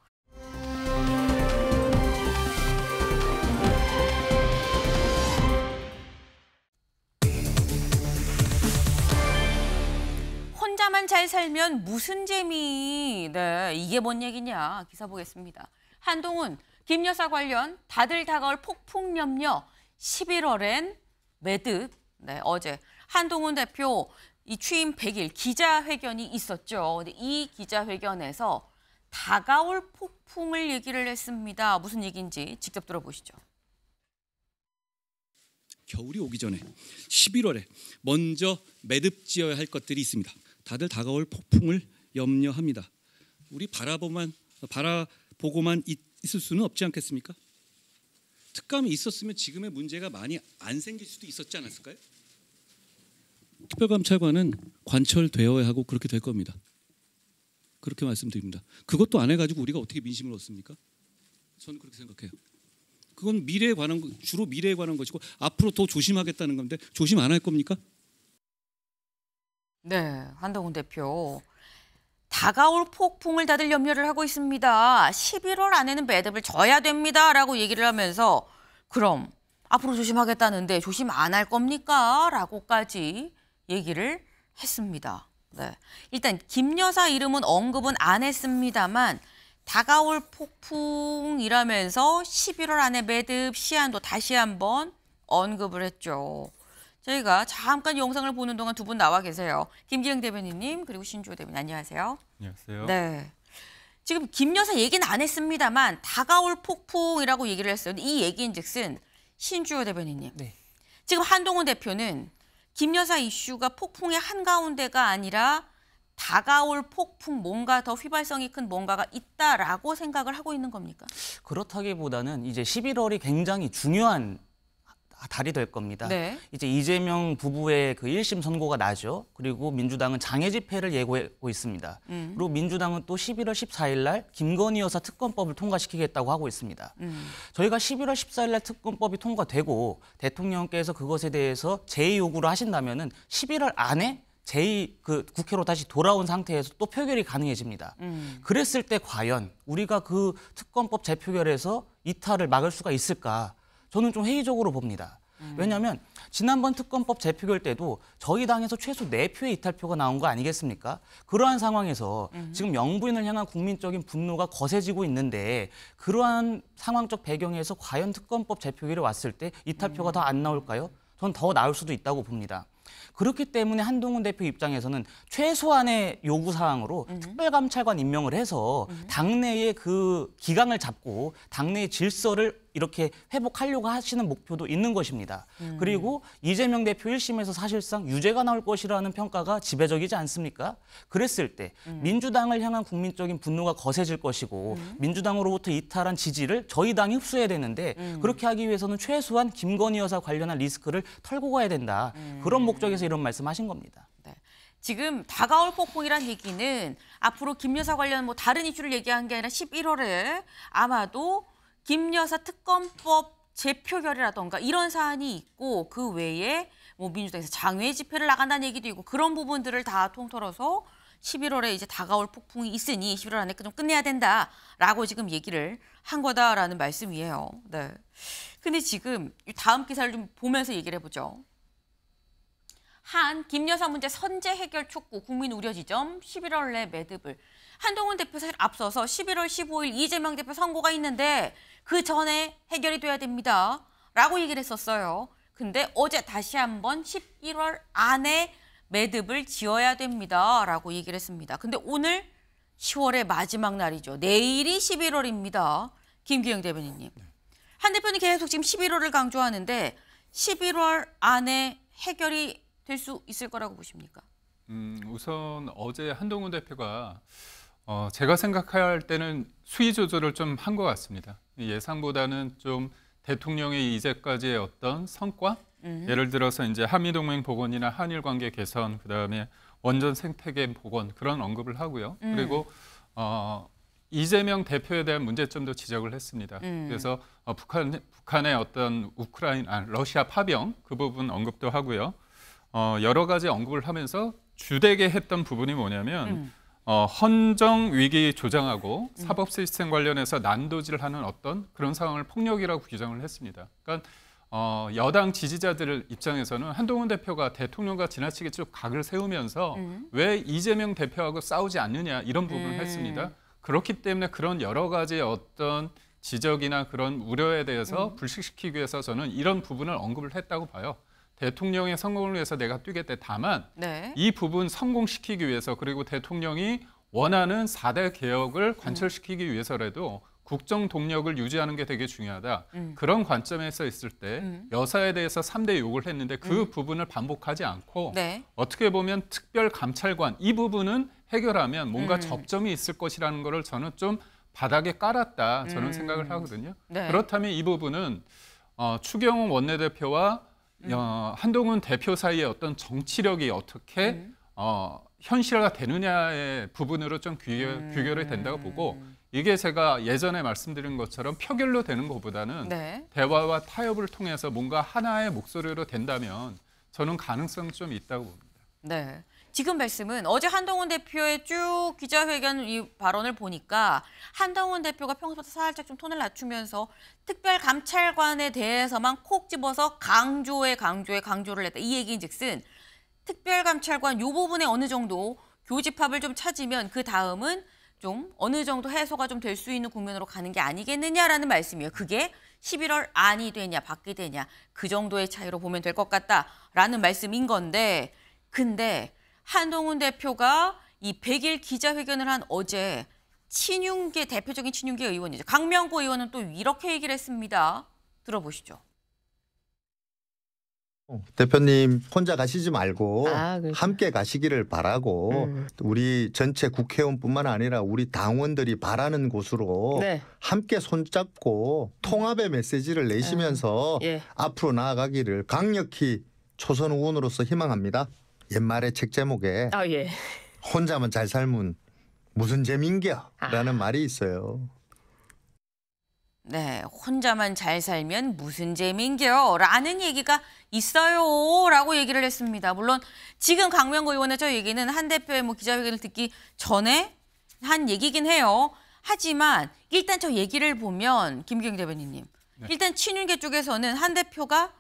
A: 하나만잘 살면 무슨 재미? 네, 이게 뭔 얘기냐? 기사 보겠습니다. 한동훈, 김 여사 관련 다들 다가올 폭풍 염려 11월엔 매듭. 네, 어제 한동훈 대표 이 취임 100일 기자회견이 있었죠. 이 기자회견에서 다가올 폭풍을 얘기를 했습니다. 무슨 얘기인지 직접 들어보시죠.
D: 겨울이 오기 전에 11월에 먼저 매듭 지어야 할 것들이 있습니다. 다들 다가올 폭풍을 염려합니다. 우리 바라보만 바라보고만 있, 을 수는 없지 않겠습니까? 특감이 있었으면 지금의 문제가 많이 안 생길 수도 있었지 않았을까요? 특별감찰관은 관철되어야 하고 그렇게 될 겁니다. 그렇게 말씀드립니다. 그것도 안 해가지고 우리가 어떻게 민심을 얻습니까? 저는 그렇게 생각해요. 그건 미래에 관한 주로 미래에 관한 것이고 앞으로 더 조심하겠다는 건데 조심 안 할 겁니까?
A: 네, 한동훈 대표. 다가올 폭풍을 다들 염려를 하고 있습니다. 11월 안에는 매듭을 져야 됩니다라고 얘기를 하면서 그럼 앞으로 조심하겠다는데 조심 안 할 겁니까? 라고까지 얘기를 했습니다. 네. 일단 김 여사 이름은 언급은 안 했습니다만 다가올 폭풍이라면서 11월 안에 매듭 시한도 다시 한번 언급을 했죠. 저희가 잠깐 영상을 보는 동안 두 분 나와 계세요. 김기영 대변인님 그리고 신주호 대변인 안녕하세요. 안녕하세요. 네. 지금 김 여사 얘기는 안 했습니다만 다가올 폭풍이라고 얘기를 했어요. 이 얘기인즉슨 신주호 대변인님. 네. 지금 한동훈 대표는 김 여사 이슈가 폭풍의 한가운데가 아니라 다가올 폭풍 뭔가 더 휘발성이 큰 뭔가가 있다라고 생각을 하고 있는 겁니까?
C: 그렇다기보다는 이제 11월이 굉장히 중요한 아, 달이 될 겁니다. 네. 이제 이재명 부부의 그 1심 선고가 나죠. 그리고 민주당은 장애 집회를 예고하고 있습니다. 음. 그리고 민주당은 또 11월 14일 날 김건희 여사 특검법을 통과시키겠다고 하고 있습니다. 음. 저희가 11월 14일 날 특검법이 통과되고 대통령께서 그것에 대해서 제의 요구를 하신다면은 11월 안에 제이그 국회로 다시 돌아온 상태에서 또 표결이 가능해집니다. 음. 그랬을 때 과연 우리가 그 특검법 재표결에서 이탈을 막을 수가 있을까? 저는 좀 회의적으로 봅니다. 음. 왜냐하면 지난번 특검법 재표결 때도 저희 당에서 최소 네표의 이탈표가 나온 거 아니겠습니까? 그러한 상황에서 음. 지금 영부인을 향한 국민적인 분노가 거세지고 있는데 그러한 상황적 배경에서 과연 특검법 재표결이 왔을 때 이탈표가 음. 더안 나올까요? 저는 더 나올 수도 있다고 봅니다. 그렇기 때문에 한동훈 대표 입장에서는 최소한의 요구 사항으로 음 특별감찰관 임명을 해서 음 당내의 그 기강을 잡고 당내의 질서를 이렇게 회복하려고 하시는 목표도 있는 것입니다. 음. 그리고 이재명 대표 1심에서 사실상 유죄가 나올 것이라는 평가가 지배적이지 않습니까? 그랬을 때 음. 민주당을 향한 국민적인 분노가 거세질 것이고 음. 민주당으로부터 이탈한 지지를 저희 당이 흡수해야 되는데 음. 그렇게 하기 위해서는 최소한 김건희 여사 관련한 리스크를 털고 가야 된다. 음. 그런 목적에서 이런 말씀하신 겁니다. 네.
A: 지금 다가올 폭풍이란 얘기는 앞으로 김 여사 관련 뭐 다른 이슈를 얘기한 게 아니라 11월에 아마도 김 여사 특검법 재표결이라던가 이런 사안이 있고 그 외에 뭐 민주당에서 장외 집회를 나간다는 얘기도 있고 그런 부분들을 다 통틀어서 11월에 이제 다가올 폭풍이 있으니 11월 안에 좀 끝내야 된다라고 지금 얘기를 한 거다라는 말씀이에요. 네. 근데 지금 다음 기사를 좀 보면서 얘기를 해보죠. 한 김여사 문제 선제 해결 촉구 국민 우려 지점 11월 내 매듭을 한동훈 대표 사실 앞서서 11월 15일 이재명 대표 선거가 있는데 그 전에 해결이 돼야 됩니다. 라고 얘기를 했었어요. 근데 어제 다시 한번 11월 안에 매듭을 지어야 됩니다. 라고 얘기를 했습니다. 근데 오늘 10월의 마지막 날이죠. 내일이 11월입니다. 김기영 대변인님. 네. 한 대표는 계속 지금 11월을 강조하는데 11월 안에 해결이 될 수 있을 거라고 보십니까?
E: 음, 우선 어제 한동훈 대표가 어, 제가 생각할 때는 수위 조절을 좀 한 것 같습니다. 예상보다는 좀 대통령의 이제까지의 어떤 성과, 음 예를 들어서 이제 한미 동맹 복원이나 한일 관계 개선, 그다음에 원전 생태계 복원 그런 언급을 하고요. 음. 그리고 어, 이재명 대표에 대한 문제점도 지적을 했습니다. 음. 그래서 어, 북한 북한의 어떤 우크라이나 아, 러시아 파병 그 부분 언급도 하고요. 어, 여러 가지 언급을 하면서 주되게 했던 부분이 뭐냐면. 음. 어, 헌정 위기 조장하고 사법 시스템 관련해서 난도질을 하는 어떤 그런 상황을 폭력이라고 규정을 했습니다. 그러니까 어, 여당 지지자들 입장에서는 한동훈 대표가 대통령과 지나치게 쭉 각을 세우면서 음. 왜 이재명 대표하고 싸우지 않느냐 이런 부분을 음. 했습니다. 그렇기 때문에 그런 여러 가지 어떤 지적이나 그런 우려에 대해서 음. 불식시키기 위해서 저는 이런 부분을 언급을 했다고 봐요. 대통령의 성공을 위해서 내가 뛰겠다. 다만 네. 이 부분 성공시키기 위해서 그리고 대통령이 원하는 4대 개혁을 관철시키기 음. 위해서라도 국정 동력을 유지하는 게 되게 중요하다. 음. 그런 관점에서 있을 때 음. 여사에 대해서 3대 욕을 했는데 그 음. 부분을 반복하지 않고 네. 어떻게 보면 특별 감찰관 이 부분은 해결하면 뭔가 음. 접점이 있을 것이라는 거를 저는 좀 바닥에 깔았다 저는 음. 생각을 하거든요. 네. 그렇다면 이 부분은 어, 추경호 원내대표와 음. 어, 한동훈 대표 사이의 어떤 정치력이 어떻게 음. 어, 현실화 되느냐의 부분으로 좀 귀결, 음. 귀결이 된다고 보고 음. 이게 제가 예전에 말씀드린 것처럼 표결로 되는 것보다는 네. 대화와 타협을 통해서 뭔가 하나의 목소리로 된다면 저는 가능성 좀 있다고 봅니다.
A: 네. 지금 말씀은 어제 한동훈 대표의 쭉 기자회견 이 발언을 보니까 한동훈 대표가 평소보다 살짝 좀 톤을 낮추면서 특별 감찰관에 대해서만 콕 집어서 강조에 강조에 강조를 했다. 이 얘기인즉슨 특별 감찰관 요 부분에 어느 정도 교집합을 좀 찾으면 그 다음은 좀 어느 정도 해소가 좀 될 수 있는 국면으로 가는 게 아니겠느냐라는 말씀이에요. 그게 11월 안이 되냐 밖이 되냐 그 정도의 차이로 보면 될 것 같다라는 말씀인 건데 근데 한동훈 대표가 이 100일 기자회견을 한 어제 친윤계 대표적인 친윤계 의원이죠. 강명보 의원은 또 이렇게 얘기를 했습니다. 들어보시죠.
F: 대표님 혼자 가시지 말고 아, 그렇죠. 함께 가시기를 바라고 음. 우리 전체 국회의원뿐만 아니라 우리 당원들이 바라는 곳으로 네. 함께 손잡고 통합의 메시지를 내시면서 음. 예. 앞으로 나아가기를 강력히 초선 의원으로서 희망합니다. 옛말에 책 제목에 아, 예. 혼자만 잘 살면 무슨 재민인겨라는 아. 말이 있어요.
A: 네, 혼자만 잘 살면 무슨 재미인겨 라는 얘기가 있어요 라고 얘기를 했습니다. 물론 지금 강명구 의원의 저 얘기는 한 대표의 뭐 기자회견을 듣기 전에 한 얘기긴 해요. 하지만 일단 저 얘기를 보면 김경 대변인님 네. 일단 친윤계 쪽에서는 한 대표가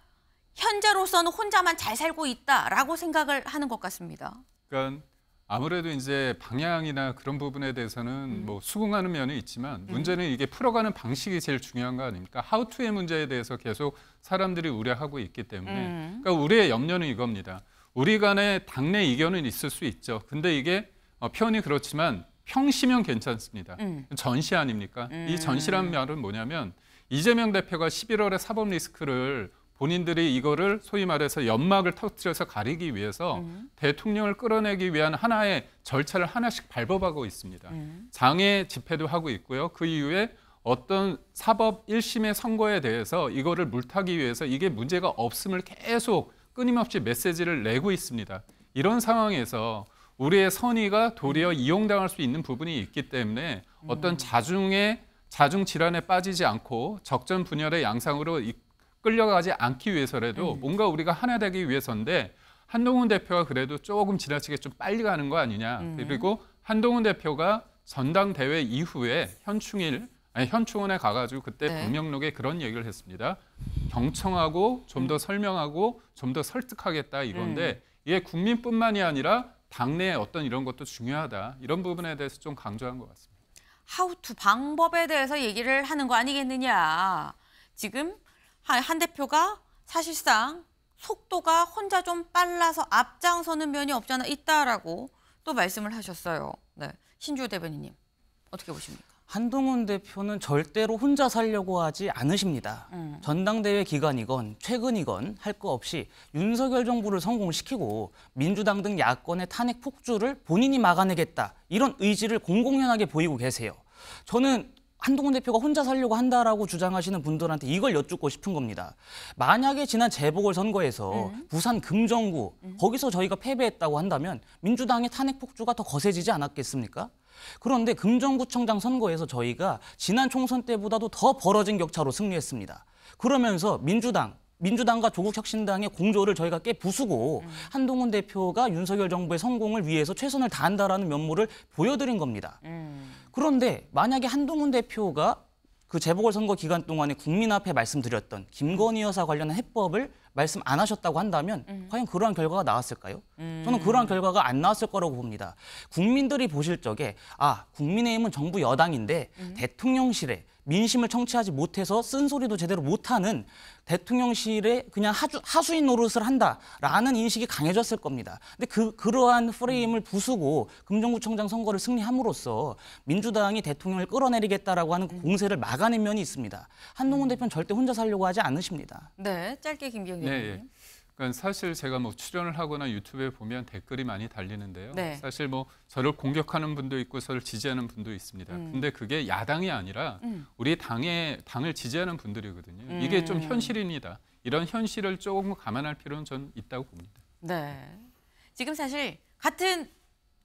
A: 현재로서는 혼자만 잘 살고 있다라고 생각을 하는 것 같습니다.
E: 그러니까 아무래도 이제 방향이나 그런 부분에 대해서는 음. 뭐 수긍하는 면이 있지만 음. 문제는 음. 이게 풀어가는 방식이 제일 중요한 거 아닙니까? 하우투의 문제에 대해서 계속 사람들이 우려하고 있기 때문에 음. 그러니까 우리의 염려는 이겁니다. 우리 간의 당내 이견은 있을 수 있죠. 근데 이게 어, 표현이 그렇지만 평시면 괜찮습니다. 음. 전시 아닙니까? 이 음. 전시란 말은 뭐냐면 이재명 대표가 11월에 사법 리스크를 본인들이 이거를 소위 말해서 연막을 터뜨려서 가리기 위해서 음. 대통령을 끌어내기 위한 하나의 절차를 하나씩 밟아가고 있습니다. 음. 장애 집회도 하고 있고요. 그 이후에 어떤 사법 1심의 선거에 대해서 이거를 물타기 위해서 이게 문제가 없음을 계속 끊임없이 메시지를 내고 있습니다. 이런 상황에서 우리의 선의가 도리어 음. 이용당할 수 있는 부분이 있기 때문에 어떤 음. 자중의 자중 질환에 빠지지 않고 적전 분열의 양상으로 끌려가지 않기 위해서라도 음. 뭔가 우리가 하나 되기 위해서인데 한동훈 대표가 그래도 조금 지나치게 좀 빨리 가는 거 아니냐. 음. 그리고 한동훈 대표가 전당대회 이후에 현충일 아니 현충원에 가가지고 그때 네. 동 병명록에 그런 얘기를 했습니다. 경청하고 좀더 음. 설명하고 좀 더 설득하겠다 이건데 이게 국민뿐만이 아니라 당내의 어떤 이런 것도 중요하다. 이런 부분에 대해서 좀 강조한 것 같습니다.
A: 하우투 방법에 대해서 얘기를 하는 거 아니겠느냐. 지금 한 대표가 사실상 속도가 혼자 좀 빨라서 앞장서는 면이 없잖아 있다라고 또 말씀을 하셨어요. 네. 신주 대변인님 어떻게 보십니까?
C: 한동훈 대표는 절대로 혼자 살려고 하지 않으십니다. 음. 전당대회 기간이건 최근이건 할 거 없이 윤석열 정부를 성공시키고 민주당 등 야권의 탄핵 폭주를 본인이 막아내겠다 이런 의지를 공공연하게 보이고 계세요. 저는 한동훈 대표가 혼자 살려고 한다라고 주장하시는 분들한테 이걸 여쭙고 싶은 겁니다. 만약에 지난 재보궐선거에서 음. 부산 금정구 음. 거기서 저희가 패배했다고 한다면 민주당의 탄핵 폭주가 더 거세지지 않았겠습니까? 그런데 금정구청장 선거에서 저희가 지난 총선 때보다도 더 벌어진 격차로 승리했습니다. 그러면서 민주당 민주당과 조국혁신당의 공조를 저희가 꽤 부수고 음. 한동훈 대표가 윤석열 정부의 성공을 위해서 최선을 다한다라는 면모를 보여드린 겁니다. 음. 그런데 만약에 한동훈 대표가 그 재보궐선거 기간 동안에 국민 앞에 말씀드렸던 김건희 여사 관련한 해법을 말씀 안 하셨다고 한다면 음. 과연 그러한 결과가 나왔을까요? 음. 저는 그러한 결과가 안 나왔을 거라고 봅니다. 국민들이 보실 적에 아 국민의힘은 정부 여당인데 음. 대통령실에 민심을 청취하지 못해서 쓴소리도 제대로 못하는 대통령실에 그냥 하주, 하수인 노릇을 한다라는 인식이 강해졌을 겁니다. 근데 그, 그러한 프레임을 부수고 금정구청장 선거를 승리함으로써 민주당이 대통령을 끌어내리겠다라고 하는 그 공세를 막아낸 면이 있습니다. 한동훈 음. 대표는 절대 혼자 살려고 하지 않으십니다.
A: 네, 짧게 김경진 네, 예. 의원님.
C: 네, 네.
E: 그러니까 사실 제가 뭐 출연을 하거나 유튜브에 보면 댓글이 많이 달리는데요. 네. 사실 뭐 저를 공격하는 분도 있고 저를 지지하는 분도 있습니다. 음. 근데 그게 야당이 아니라 음. 우리 당의 당을 지지하는 분들이거든요. 음. 이게 좀 음. 현실입니다. 이런 현실을 조금 감안할 필요는 전 있다고 봅니다.
A: 네. 지금 사실 같은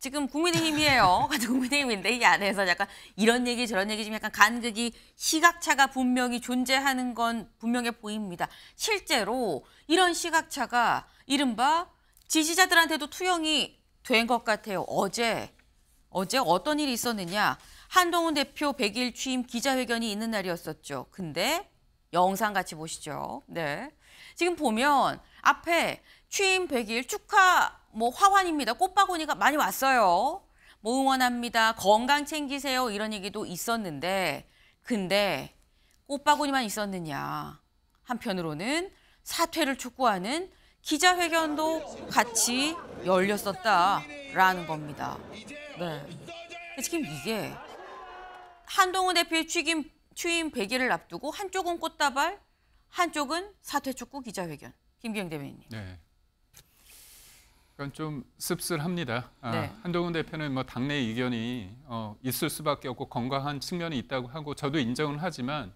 A: 지금 국민의힘이에요. 국민의힘인데 이 안에서 약간 이런 얘기 저런 얘기 좀 약간 간극이 시각차가 분명히 존재하는 건 분명해 보입니다. 실제로 이런 시각차가 이른바 지지자들한테도 투영이 된 것 같아요. 어제 어제 어떤 일이 있었느냐. 한동훈 대표 100일 취임 기자회견이 있는 날이었었죠. 근데 영상 같이 보시죠. 네. 지금 보면 앞에 취임 100일 축하 뭐 화환입니다. 꽃바구니가 많이 왔어요. 뭐 응원합니다. 건강 챙기세요. 이런 얘기도 있었는데 근데 꽃바구니만 있었느냐. 한편으로는 사퇴를 촉구하는 기자회견도 같이 열렸었다라는 겁니다. 네. 지금 이게 한동훈 대표의 취임, 취임 100일을 앞두고 한쪽은 꽃다발, 한쪽은 사퇴 촉구 기자회견. 김기영 대변인님.
E: 네. 약간 좀 씁쓸합니다. 아, 네. 한동훈 대표는 뭐 당내 이견이 어, 있을 수밖에 없고 건강한 측면이 있다고 하고 저도 인정은 하지만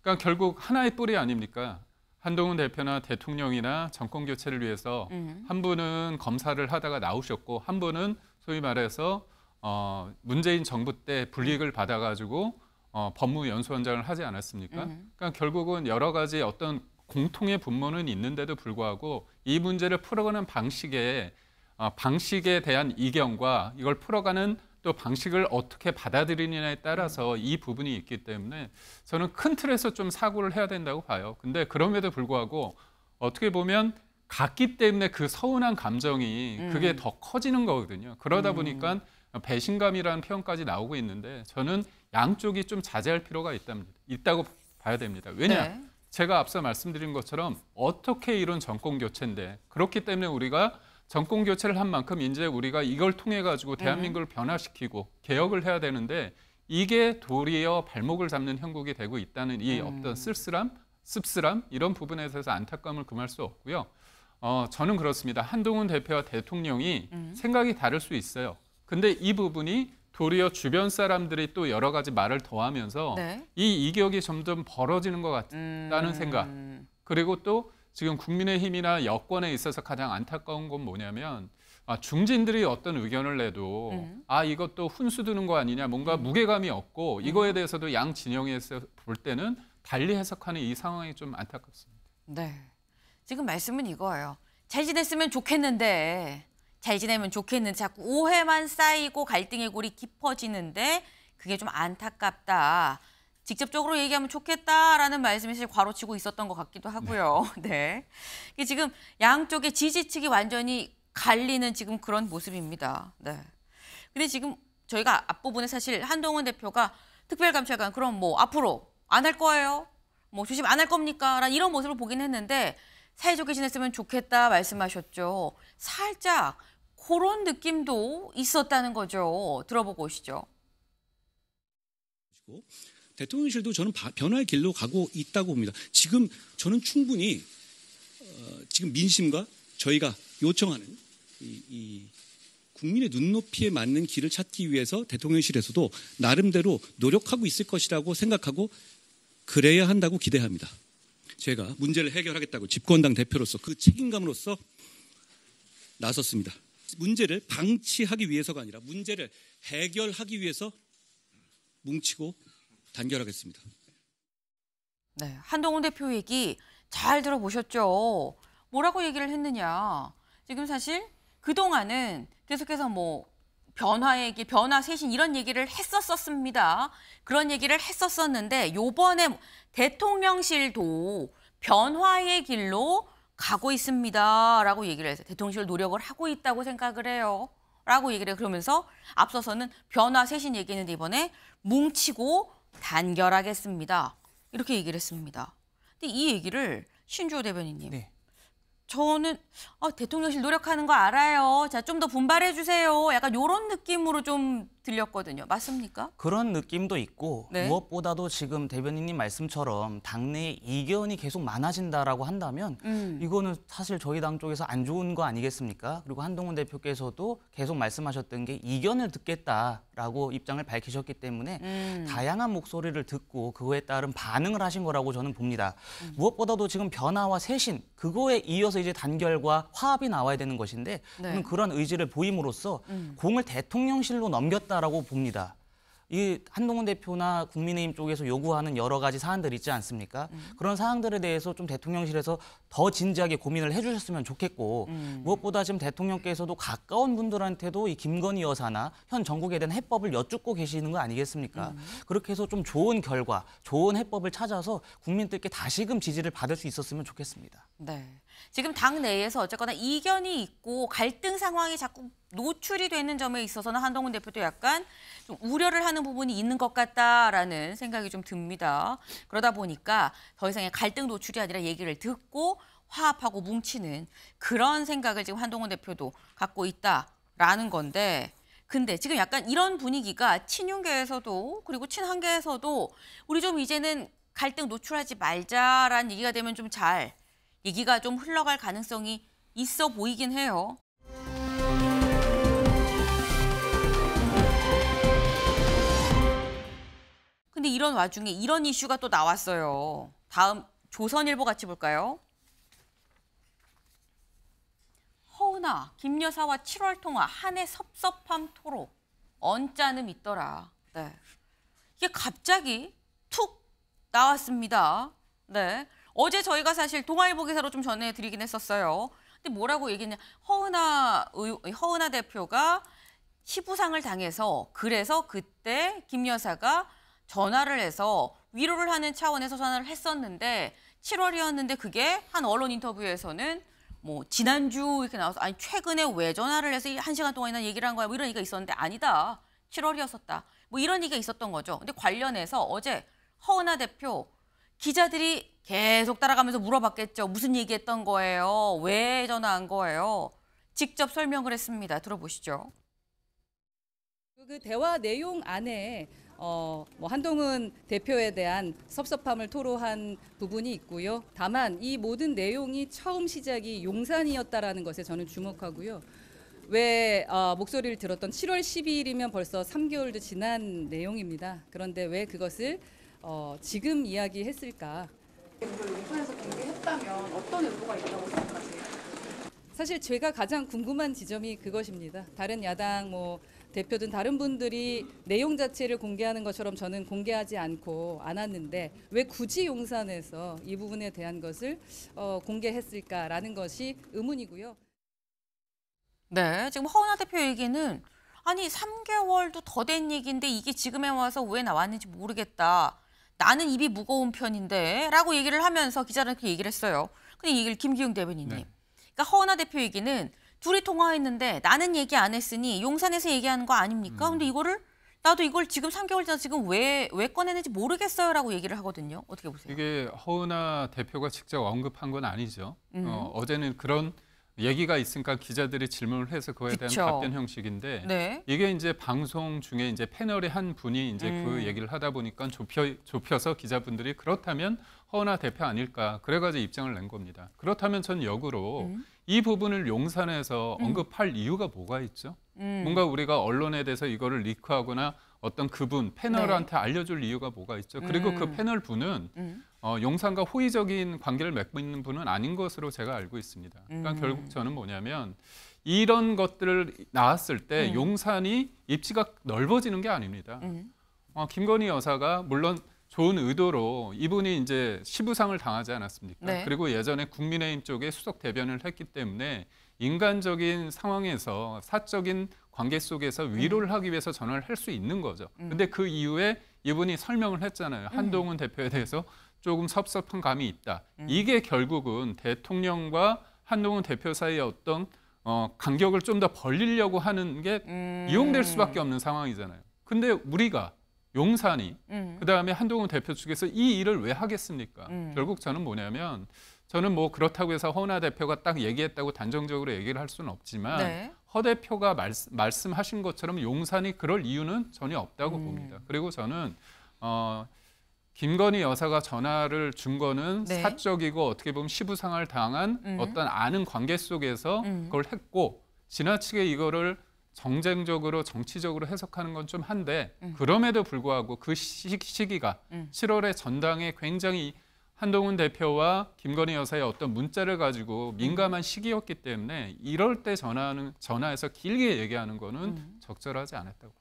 E: 그러니까 결국 하나의 뿌리 아닙니까? 한동훈 대표나 대통령이나 정권 교체를 위해서 음. 한 분은 검사를 하다가 나오셨고 한 분은 소위 말해서 어, 문재인 정부 때 불이익을 받아가지고 어, 법무연수원장을 하지 않았습니까? 음. 그러니까 결국은 여러 가지 어떤 공통의 분모는 있는데도 불구하고 이 문제를 풀어가는 방식에 아, 방식에 대한 이견과 이걸 풀어가는 또 방식을 어떻게 받아들이느냐에 따라서 이 부분이 있기 때문에 저는 큰 틀에서 좀 사고를 해야 된다고 봐요. 근데 그럼에도 불구하고 어떻게 보면 같기 때문에 그 서운한 감정이 음. 그게 더 커지는 거거든요. 그러다 음. 보니까 배신감이라는 표현까지 나오고 있는데 저는 양쪽이 좀 자제할 필요가 있답니다. 있다고 봐야 됩니다. 왜냐? 네. 제가 앞서 말씀드린 것처럼 어떻게 이런 정권 교체인데 그렇기 때문에 우리가 정권 교체를 한 만큼 이제 우리가 이걸 통해 가지고 네. 대한민국을 변화시키고 개혁을 해야 되는데 이게 도리어 발목을 잡는 형국이 되고 있다는 이 음. 어떤 쓸쓸함, 씁쓸함 이런 부분에 대해서 안타까움을 금할 수 없고요. 어, 저는 그렇습니다. 한동훈 대표와 대통령이 음. 생각이 다를 수 있어요. 근데 이 부분이 도리어 주변 사람들이 또 여러 가지 말을 더하면서 네. 이 이격이 점점 벌어지는 것 같다는 음... 생각. 그리고 또 지금 국민의힘이나 여권에 있어서 가장 안타까운 건 뭐냐면 아, 중진들이 어떤 의견을 내도 음. 아 이것도 훈수 두는거 아니냐 뭔가 음. 무게감이 없고 음. 이거에 대해서도 양 진영에서 볼 때는 달리 해석하는 이 상황이 좀 안타깝습니다.
A: 네, 지금 말씀은 이거예요. 잘 지냈으면 좋겠는데 잘 지내면 좋겠는데 자꾸 오해만 쌓이고 갈등의 골이 깊어지는데 그게 좀 안타깝다. 직접적으로 얘기하면 좋겠다라는 말씀이 사실 과로치고 있었던 것 같기도 네. 하고요. 네. 네. 지금 양쪽의 지지층이 완전히 갈리는 지금 그런 모습입니다. 네. 근데 지금 저희가 앞부분에 사실 한동훈 대표가 특별감찰관 그럼 뭐 앞으로 안 할 거예요? 뭐 조심 안 할 겁니까? 라는 이런 모습을 보긴 했는데 사이좋게 지냈으면 좋겠다 말씀하셨죠. 살짝 그런 느낌도 있었다는 거죠. 들어보고 오시죠.
D: 대통령실도 저는 변화의 길로 가고 있다고 봅니다. 지금 저는 충분히 어, 지금 민심과 저희가 요청하는 이, 이 국민의 눈높이에 맞는 길을 찾기 위해서 대통령실에서도 나름대로 노력하고 있을 것이라고 생각하고 그래야 한다고 기대합니다. 제가 문제를 해결하겠다고 집권당 대표로서 그 책임감으로서 나섰습니다. 문제를 방치하기 위해서가 아니라 문제를 해결하기 위해서 뭉치고 단결하겠습니다.
A: 네, 한동훈 대표 얘기 잘 들어보셨죠? 뭐라고 얘기를 했느냐. 지금 사실 그동안은 계속해서 뭐 변화 얘기, 변화 쇄신 이런 얘기를 했었었습니다. 그런 얘기를 했었었는데 요번에 대통령실도 변화의 길로 가고 있습니다. 라고 얘기를 해서 대통령실 노력을 하고 있다고 생각을 해요. 라고 얘기를 해요. 그러면서 앞서서는 변화 쇄신 얘기했는데 이번에 뭉치고 단결하겠습니다. 이렇게 얘기를 했습니다. 근데 이 얘기를 신주호 대변인님. 네. 저는 어, 대통령실 노력하는 거 알아요. 자, 좀 더 분발해 주세요. 약간 요런 느낌으로 좀 들렸거든요. 맞습니까?
C: 그런 느낌도 있고 네. 무엇보다도 지금 대변인님 말씀처럼 당내 이견이 계속 많아진다라고 한다면 음. 이거는 사실 저희 당 쪽에서 안 좋은 거 아니겠습니까? 그리고 한동훈 대표께서도 계속 말씀하셨던 게 이견을 듣겠다라고 입장을 밝히셨기 때문에 음. 다양한 목소리를 듣고 그거에 따른 반응을 하신 거라고 저는 봅니다. 음. 무엇보다도 지금 변화와 쇄신 그거에 이어서 이제 단결과 화합이 나와야 되는 것인데 네. 그런 의지를 보임으로써 음. 공을 대통령실로 넘겼 했다라고 봅니다. 이 한동훈 대표나 국민의힘 쪽에서 요구하는 여러 가지 사안들 있지 않습니까? 음. 그런 사항들에 대해서 좀 대통령실에서 더 진지하게 고민을 해주셨으면 좋겠고 음. 무엇보다 지금 대통령께서도 가까운 분들한테도 이 김건희 여사나 현 정국에 대한 해법을 여쭙고 계시는 거 아니겠습니까? 음. 그렇게 해서 좀 좋은 결과, 좋은 해법을 찾아서 국민들께 다시금 지지를 받을 수 있었으면 좋겠습니다.
A: 네. 지금 당 내에서 어쨌거나 이견이 있고 갈등 상황이 자꾸 노출이 되는 점에 있어서는 한동훈 대표도 약간 좀 우려를 하는 부분이 있는 것 같다라는 생각이 좀 듭니다. 그러다 보니까 더 이상의 갈등 노출이 아니라 얘기를 듣고 화합하고 뭉치는 그런 생각을 지금 한동훈 대표도 갖고 있다라는 건데 근데 지금 약간 이런 분위기가 친윤계에서도 그리고 친한계에서도 우리 좀 이제는 갈등 노출하지 말자라는 얘기가 되면 좀잘 얘기가 좀 흘러갈 가능성이 있어 보이긴 해요. 근데 이런 와중에 이런 이슈가 또 나왔어요. 다음 조선일보 같이 볼까요? 허은아, 김 여사와 7월 통화 한해 섭섭함 토록 언짢음 있더라. 네. 이게 갑자기 툭 나왔습니다. 네. 어제 저희가 사실 동아일보 기사로 좀 전해드리긴 했었어요. 근데 뭐라고 얘기했냐. 허은하, 의, 허은하 대표가 시부상을 당해서 그래서 그때 김 여사가 전화를 해서 위로를 하는 차원에서 전화를 했었는데 7월이었는데 그게 한 언론 인터뷰에서는 뭐 지난주 이렇게 나와서 아니 최근에 왜 전화를 해서 한 시간 동안이나 얘기를 한 거야 뭐 이런 얘기가 있었는데 아니다 7월이었었다 뭐 이런 얘기가 있었던 거죠. 근데 관련해서 어제 허은하 대표 기자들이 계속 따라가면서 물어봤겠죠. 무슨 얘기했던 거예요? 왜 전화한 거예요? 직접 설명을 했습니다. 들어보시죠. 그 대화 내용 안에 어, 뭐 한동훈 대표에 대한 섭섭함을 토로한 부분이 있고요. 다만 이 모든 내용이 처음 시작이 용산이었다라는 것에 저는 주목하고요. 왜 어, 목소리를 들었던 7월 12일이면 벌써 3개월도 지난 내용입니다. 그런데 왜 그것을 어, 지금 이야기했을까?
D: 인터넷에서 공개했다면 어떤 의도가 있다고 생각하세요?
A: 사실 제가 가장 궁금한 지점이 그것입니다. 다른 야당 뭐 대표든 다른 분들이 내용 자체를 공개하는 것처럼 저는 공개하지 않고 않았는데 왜 굳이 용산에서 이 부분에 대한 것을 어, 공개했을까라는 것이 의문이고요. 네, 지금 허은하 대표 얘기는 아니 3개월도 더 된 얘기인데 이게 지금에 와서 왜 나왔는지 모르겠다. 나는 입이 무거운 편인데 라고 얘기를 하면서 기자랑 이렇게 얘기를 했어요. 근데 이걸 김기웅 대변인님. 네. 그러니까 허은하 대표 얘기는 둘이 통화했는데 나는 얘기 안 했으니 용산에서 얘기하는 거 아닙니까? 음. 근데 이거를 나도 이걸 지금 3개월 전 지금 왜, 왜 꺼내는지 모르겠어요라고 얘기를 하거든요. 어떻게 보세요?
E: 이게 허은하 대표가 직접 언급한 건 아니죠. 음. 어, 어제는 그런 얘기가 있으니까 기자들이 질문을 해서 그거에 대한 그쵸. 답변 형식인데 네. 이게 이제 방송 중에 이제 패널의 한 분이 이제 그 음. 그 얘기를 하다 보니까 좁혀 좁혀서 기자분들이 그렇다면 허나 대표 아닐까 그래가지고 입장을 낸 겁니다. 그렇다면 전 역으로 음. 이 부분을 용산에서 음. 언급할 이유가 뭐가 있죠? 음. 뭔가 우리가 언론에 대해서 이거를 리크하거나 어떤 그분 패널한테 네. 알려줄 이유가 뭐가 있죠? 그리고 음. 그 패널 분은 어, 용산과 호의적인 관계를 맺고 있는 분은 아닌 것으로 제가 알고 있습니다. 그러니까 음. 결국 저는 뭐냐면 이런 것들을 나왔을 때 음. 용산이 입지가 넓어지는 게 아닙니다. 음. 어, 김건희 여사가 물론 좋은 의도로 이분이 이제 시부상을 당하지 않았습니까? 네. 그리고 예전에 국민의힘 쪽에 수석 대변을 했기 때문에 인간적인 상황에서 사적인 관계 속에서 음. 위로를 하기 위해서 전화를 할 수 있는 거죠. 음. 근데 그 이후에 이분이 설명을 했잖아요. 음. 한동훈 대표에 대해서 조금 섭섭한 감이 있다. 음. 이게 결국은 대통령과 한동훈 대표 사이의 어떤 어, 간격을 좀 더 벌리려고 하는 게 음. 이용될 수밖에 없는 상황이잖아요. 근데 우리가 용산이 음. 그다음에 한동훈 대표 측에서 이 일을 왜 하겠습니까? 음. 결국 저는 뭐냐면 저는 뭐 그렇다고 해서 허은 대표가 딱 얘기했다고 단정적으로 얘기를 할 수는 없지만 네. 허 대표가 말씀, 하신 것처럼 용산이 그럴 이유는 전혀 없다고 음. 봅니다. 그리고 저는 어, 김건희 여사가 전화를 준 거는 네. 사적이고 어떻게 보면 시부상을 당한 음. 어떤 아는 관계 속에서 음. 그걸 했고 지나치게 이거를 정쟁적으로 정치적으로 해석하는 건 좀 한데 음. 그럼에도 불구하고 그 시, 시기가 7월에 음. 전당에 굉장히 한동훈 대표와 김건희 여사의 어떤 문자를 가지고 음. 민감한 시기였기 때문에 이럴 때 전화하는 전화해서 길게 얘기하는 거는 음. 적절하지 않았다고.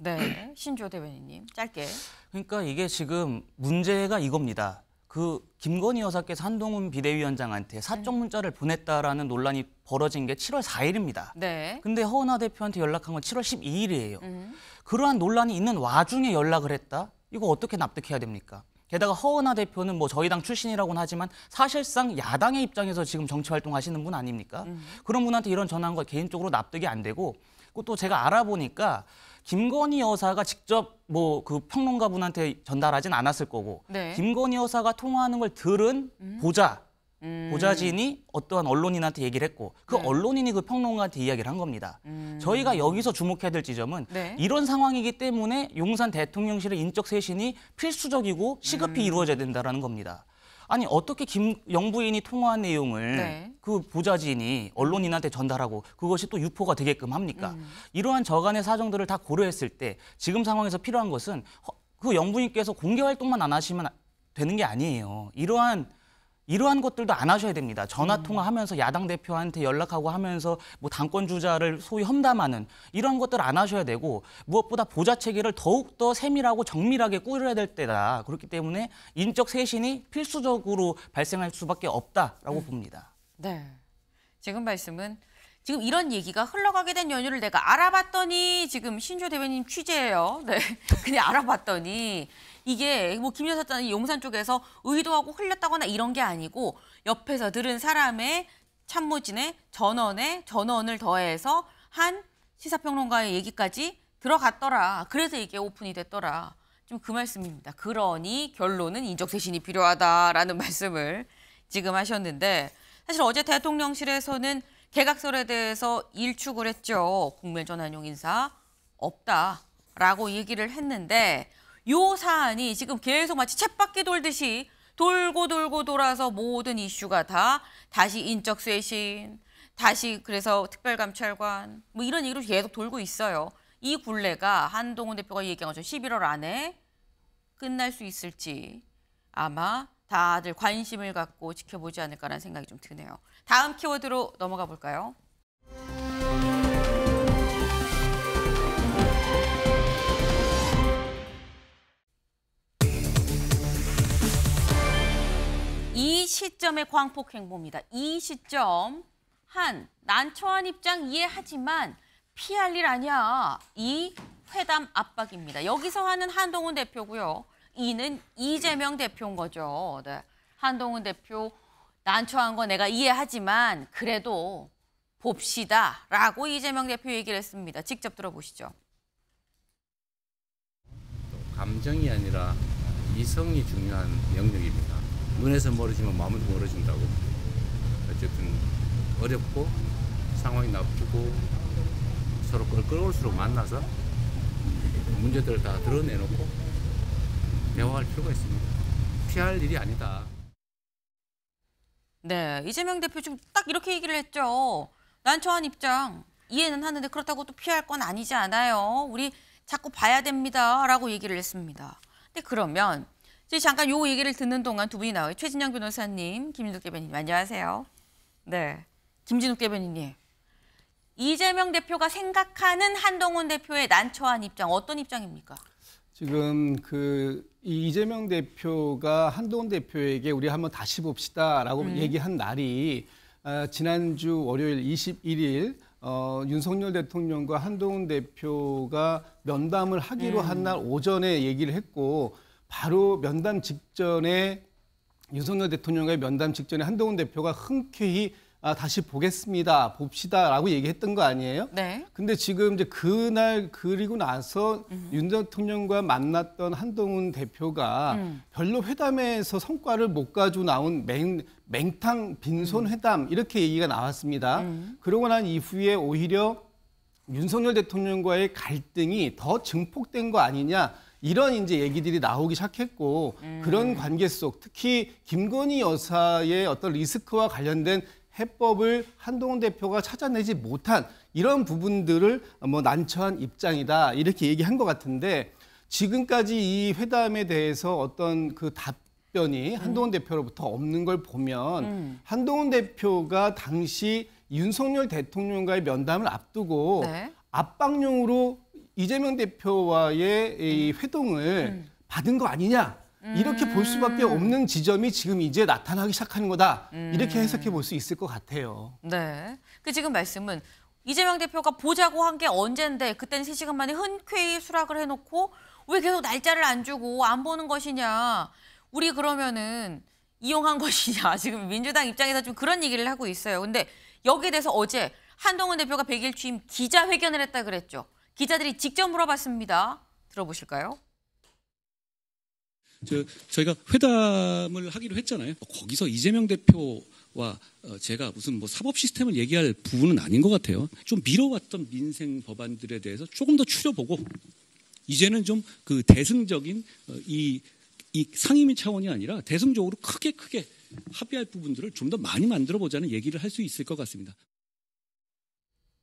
A: 네, 신조 대변인님 짧게.
C: 그러니까 이게 지금 문제가 이겁니다. 그 김건희 여사께서 한동훈 비대위원장한테 사적 네. 문자를 보냈다라는 논란이 벌어진 게 7월 4일입니다. 네. 근데 허은하 대표한테 연락한 건 7월 12일이에요. 음. 그러한 논란이 있는 와중에 연락을 했다? 이거 어떻게 납득해야 됩니까? 게다가 허은하 대표는 뭐 저희 당 출신이라고는 하지만 사실상 야당의 입장에서 지금 정치 활동하시는 분 아닙니까? 음. 그런 분한테 이런 전화한거 개인적으로 납득이 안 되고 또 제가 알아보니까 김건희 여사가 직접 뭐 그 평론가분한테 전달하진 않았을 거고 네. 김건희 여사가 통화하는 걸 들은 음. 보자 음. 보좌진이 어떠한 언론인한테 얘기를 했고 그 네. 언론인이 그 평론가한테 이야기를 한 겁니다. 음. 저희가 여기서 주목해야 될 지점은 네. 이런 상황이기 때문에 용산 대통령실의 인적 쇄신이 필수적이고 시급히 음. 이루어져야 된다라는 겁니다. 아니 어떻게 김 영부인이 통화한 내용을 네. 그 보좌진이 언론인한테 전달하고 그것이 또 유포가 되게끔 합니까? 음. 이러한 저간의 사정들을 다 고려했을 때 지금 상황에서 필요한 것은 그 영부인께서 공개 활동만 안 하시면 되는 게 아니에요. 이러한 이러한 것들도 안 하셔야 됩니다. 전화 음. 통화하면서 야당 대표한테 연락하고 하면서 뭐 당권 주자를 소위 험담하는 이런 것들 안 하셔야 되고 무엇보다 보좌 체계를 더욱 더 세밀하고 정밀하게 꾸려야 될 때다. 그렇기 때문에 인적 쇄신이 필수적으로 발생할 수밖에 없다라고 음. 봅니다.
A: 네. 지금 말씀은 지금 이런 얘기가 흘러가게 된 연유를 내가 알아봤더니 지금 신조 대변인 취재예요. 네. 그냥 알아봤더니 이게 뭐 김여사 장이 용산 쪽에서 의도하고 흘렸다거나 이런 게 아니고 옆에서 들은 사람의 참모진의 전원에 전원을 더해서 한 시사평론가의 얘기까지 들어갔더라. 그래서 이게 오픈이 됐더라. 좀 그 말씀입니다. 그러니 결론은 인적쇄신이 필요하다라는 말씀을 지금 하셨는데 사실 어제 대통령실에서는 개각설에 대해서 일축을 했죠. 국민전환용 인사 없다라고 얘기를 했는데 요 사안이 지금 계속 마치 쳇바퀴 돌듯이 돌고 돌고 돌아서 모든 이슈가 다 다시 인적 쇄신, 다시 그래서 특별감찰관 뭐 이런 얘기로 계속 돌고 있어요. 이 굴레가 한동훈 대표가 얘기한 것처럼 11월 안에 끝날 수 있을지 아마 다들 관심을 갖고 지켜보지 않을까라는 생각이 좀 드네요. 다음 키워드로 넘어가 볼까요? 시점의 광폭행보입니다. 이 시점 한 난처한 입장 이해하지만 피할 일 아니야. 이 회담 압박입니다. 여기서 하는 한동훈 대표고요. 이는 이재명 대표인 거죠. 네. 한동훈 대표 난처한 거 내가 이해하지만 그래도 봅시다 라고 이재명 대표 얘기를 했습니다. 직접 들어보시죠.
D: 감정이 아니라 이성이 중요한 영역입니다. 눈에서 멀어지면 마음도 멀어진다고. 어쨌든 어렵고 상황이 나쁘고 서로 끌끌올수록 만나서 문제들을 다 드러내놓고 대화할 필요가 있습니다. 피할 일이 아니다.
A: 네, 이재명 대표 지금 딱 이렇게 얘기를 했죠. 난처한 입장 이해는 하는데 그렇다고 또 피할 건 아니지 않아요. 우리 자꾸 봐야 됩니다라고 얘기를 했습니다. 근데 그러면 이제 잠깐 요 얘기를 듣는 동안 두 분이 나와요. 최진영 변호사님, 김진욱 대변인 안녕하세요. 네, 김진욱 대변인님. 이재명 대표가 생각하는 한동훈 대표의 난처한 입장 어떤 입장입니까?
G: 지금 그 이재명 대표가 한동훈 대표에게 우리 한번 다시 봅시다라고 음. 얘기한 날이 아, 지난주 월요일 21일 어, 윤석열 대통령과 한동훈 대표가 면담을 하기로 음. 한날 오전에 얘기를 했고 바로 면담 직전에 윤석열 대통령의 면담 직전에 한동훈 대표가 흔쾌히 아, 다시 보겠습니다. 봅시다라고 얘기했던 거 아니에요? 네. 근데 지금 이제 그날 그리고 나서 음. 윤 대통령과 만났던 한동훈 대표가 음. 별로 회담에서 성과를 못 가지고 나온 맹, 맹탕 빈손 음. 회담 이렇게 얘기가 나왔습니다. 음. 그러고 난 이후에 오히려 윤석열 대통령과의 갈등이 더 증폭된 거 아니냐. 이런 이제 얘기들이 나오기 시작했고 음. 그런 관계 속 특히 김건희 여사의 어떤 리스크와 관련된 해법을 한동훈 대표가 찾아내지 못한 이런 부분들을 뭐 난처한 입장이다 이렇게 얘기한 것 같은데 지금까지 이 회담에 대해서 어떤 그 답변이 음. 한동훈 음. 대표로부터 없는 걸 보면 음. 한동훈 대표가 당시 윤석열 대통령과의 면담을 앞두고 네. 압박용으로 이재명 대표와의 이 음. 회동을 음. 받은 거 아니냐. 이렇게 볼 음. 수밖에 없는 지점이 지금 이제 나타나기 시작하는 거다. 이렇게 음. 해석해 볼 수 있을 것 같아요.
A: 네. 그 지금 말씀은 이재명 대표가 보자고 한 게 언젠데 그때는 세시간 만에 흔쾌히 수락을 해놓고 왜 계속 날짜를 안 주고 안 보는 것이냐. 우리 그러면은 이용한 것이냐. 지금 민주당 입장에서 좀 그런 얘기를 하고 있어요. 근데 여기에 대해서 어제 한동훈 대표가 100일 취임 기자회견을 했다 그랬죠. 기자들이 직접 물어봤습니다. 들어보실까요?
D: 저, 저희가 회담을 하기로 했잖아요. 뭐 거기서 이재명 대표와 어, 제가 무슨 뭐 사법 시스템을 얘기할 부분은 아닌 것 같아요. 좀 미뤄왔던 민생 법안들에 대해서 조금 더 추려보고 이제는 좀 그 대승적인 어, 이, 이 상임위 차원이 아니라 대승적으로 크게 크게 합의할 부분들을 좀 더 많이 만들어 보자는 얘기를 할 수 있을 것 같습니다.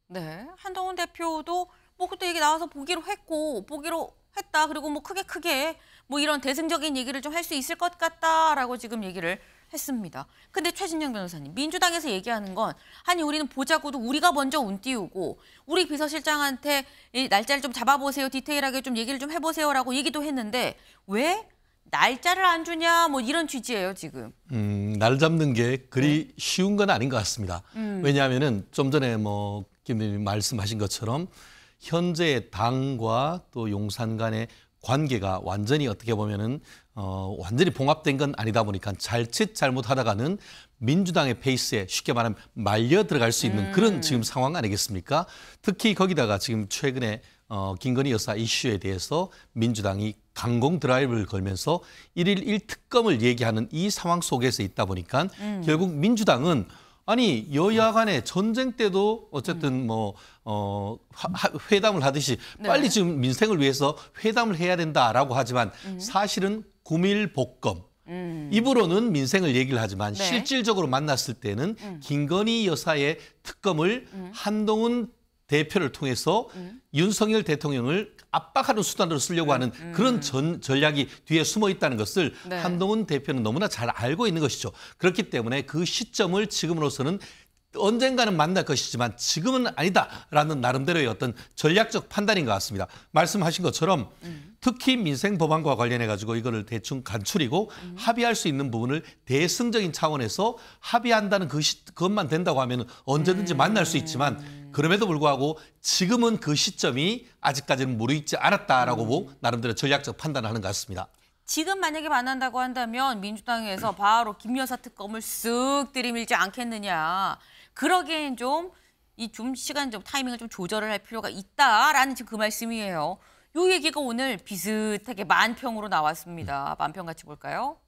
A: 네, 한동훈 대표도 뭐 그때 얘기 나와서 보기로 했고 보기로 했다. 그리고 뭐 크게 크게 뭐 이런 대승적인 얘기를 좀 할 수 있을 것 같다라고 지금 얘기를 했습니다. 근데 최진영 변호사님, 민주당에서 얘기하는 건 아니 우리는 보자고도 우리가 먼저 운 띄우고 우리 비서실장한테 이 날짜를 좀 잡아보세요. 디테일하게 좀 얘기를 좀 해보세요라고 얘기도 했는데 왜 날짜를 안 주냐 뭐 이런 취지예요 지금.
F: 음, 날 잡는 게 그리 네. 쉬운 건 아닌 것 같습니다. 음. 왜냐하면은 좀 전에 뭐 김대리님 말씀하신 것처럼 현재의 당과 또 용산 간의 관계가 완전히 어떻게 보면은 어, 완전히 봉합된 건 아니다 보니까 잘칫 잘못하다가는 민주당의 페이스에 쉽게 말하면 말려 들어갈 수 있는 음. 그런 지금 상황 아니겠습니까? 특히 거기다가 지금 최근에 어, 김건희 여사 이슈에 대해서 민주당이 강공 드라이브를 걸면서 일일일 특검을 얘기하는 이 상황 속에서 있다 보니까 음. 결국 민주당은 아니 여야 간의 전쟁 때도 어쨌든 뭐 어, 회담을 하듯이 네. 빨리 지금 민생을 위해서 회담을 해야 된다라고 하지만 음. 사실은 구밀복검 음. 입으로는 민생을 얘기를 하지만 네. 실질적으로 만났을 때는 음. 김건희 여사의 특검을 음. 한동훈 대표를 통해서 음. 윤석열 대통령을 압박하는 수단으로 쓰려고 하는 음. 음 그런 음. 전, 전략이 뒤에 숨어 있다는 것을 네. 한동훈 대표는 너무나 잘 알고 있는 것이죠. 그렇기 때문에 그 시점을 지금으로서는 언젠가는 만날 것이지만 지금은 아니다라는 나름대로의 어떤 전략적 판단인 것 같습니다. 말씀하신 것처럼 음. 특히 민생 법안과 관련해 가지고 이거를 대충 간추리고 음. 합의할 수 있는 부분을 대승적인 차원에서 합의한다는 그 그것만 된다고 하면 언제든지 음. 만날 수 있지만 그럼에도 불구하고 지금은 그 시점이 아직까지는 무르익지 않았다라고 음. 나름대로 전략적 판단을 하는 것 같습니다.
A: 지금 만약에 만난다고 한다면 민주당에서 바로 김 여사 특검을 쓱 들이밀지 않겠느냐. 그러기엔 좀이 좀 시간 좀 타이밍을 좀 조절을 할 필요가 있다라는 지금 그 말씀이에요. 요 얘기가 오늘 비슷하게 만평으로 나왔습니다. 음. 만평 같이 볼까요?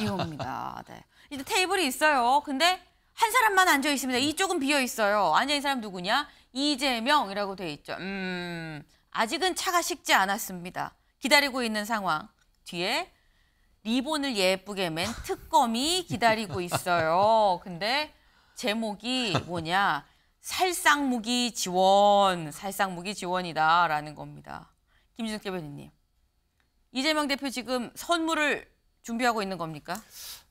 A: 이겁니다. 네. 이제 테이블이 있어요. 근데 한 사람만 앉아 있습니다. 이쪽은 비어 있어요. 앉아 있는 사람 누구냐? 이재명이라고 돼 있죠. 음, 아직은 차가 식지 않았습니다. 기다리고 있는 상황. 뒤에 리본을 예쁘게 맨 특검이 기다리고 있어요. 근데 제목이 뭐냐? 살상무기 지원, 살상무기 지원이다라는 겁니다. 김준석 대변인님. 이재명 대표 지금 선물을 준비하고 있는 겁니까?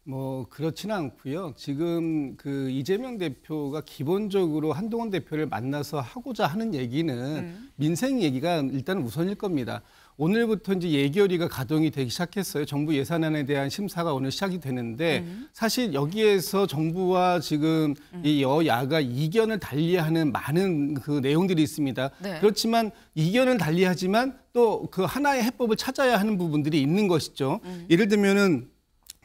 G: 뭐 그렇지는 않고요. 지금 그 이재명 대표가 기본적으로 한동훈 대표를 만나서 하고자 하는 얘기는 음. 민생 얘기가 일단 우선일 겁니다. 오늘부터 이제 예결위가 가동이 되기 시작했어요. 정부 예산안에 대한 심사가 오늘 시작이 되는데 음. 사실 여기에서 정부와 지금 음. 이 여야가 이견을 달리하는 많은 그 내용들이 있습니다. 네. 그렇지만 이견은 달리하지만 또 그 하나의 해법을 찾아야 하는 부분들이 있는 것이죠. 음. 예를 들면은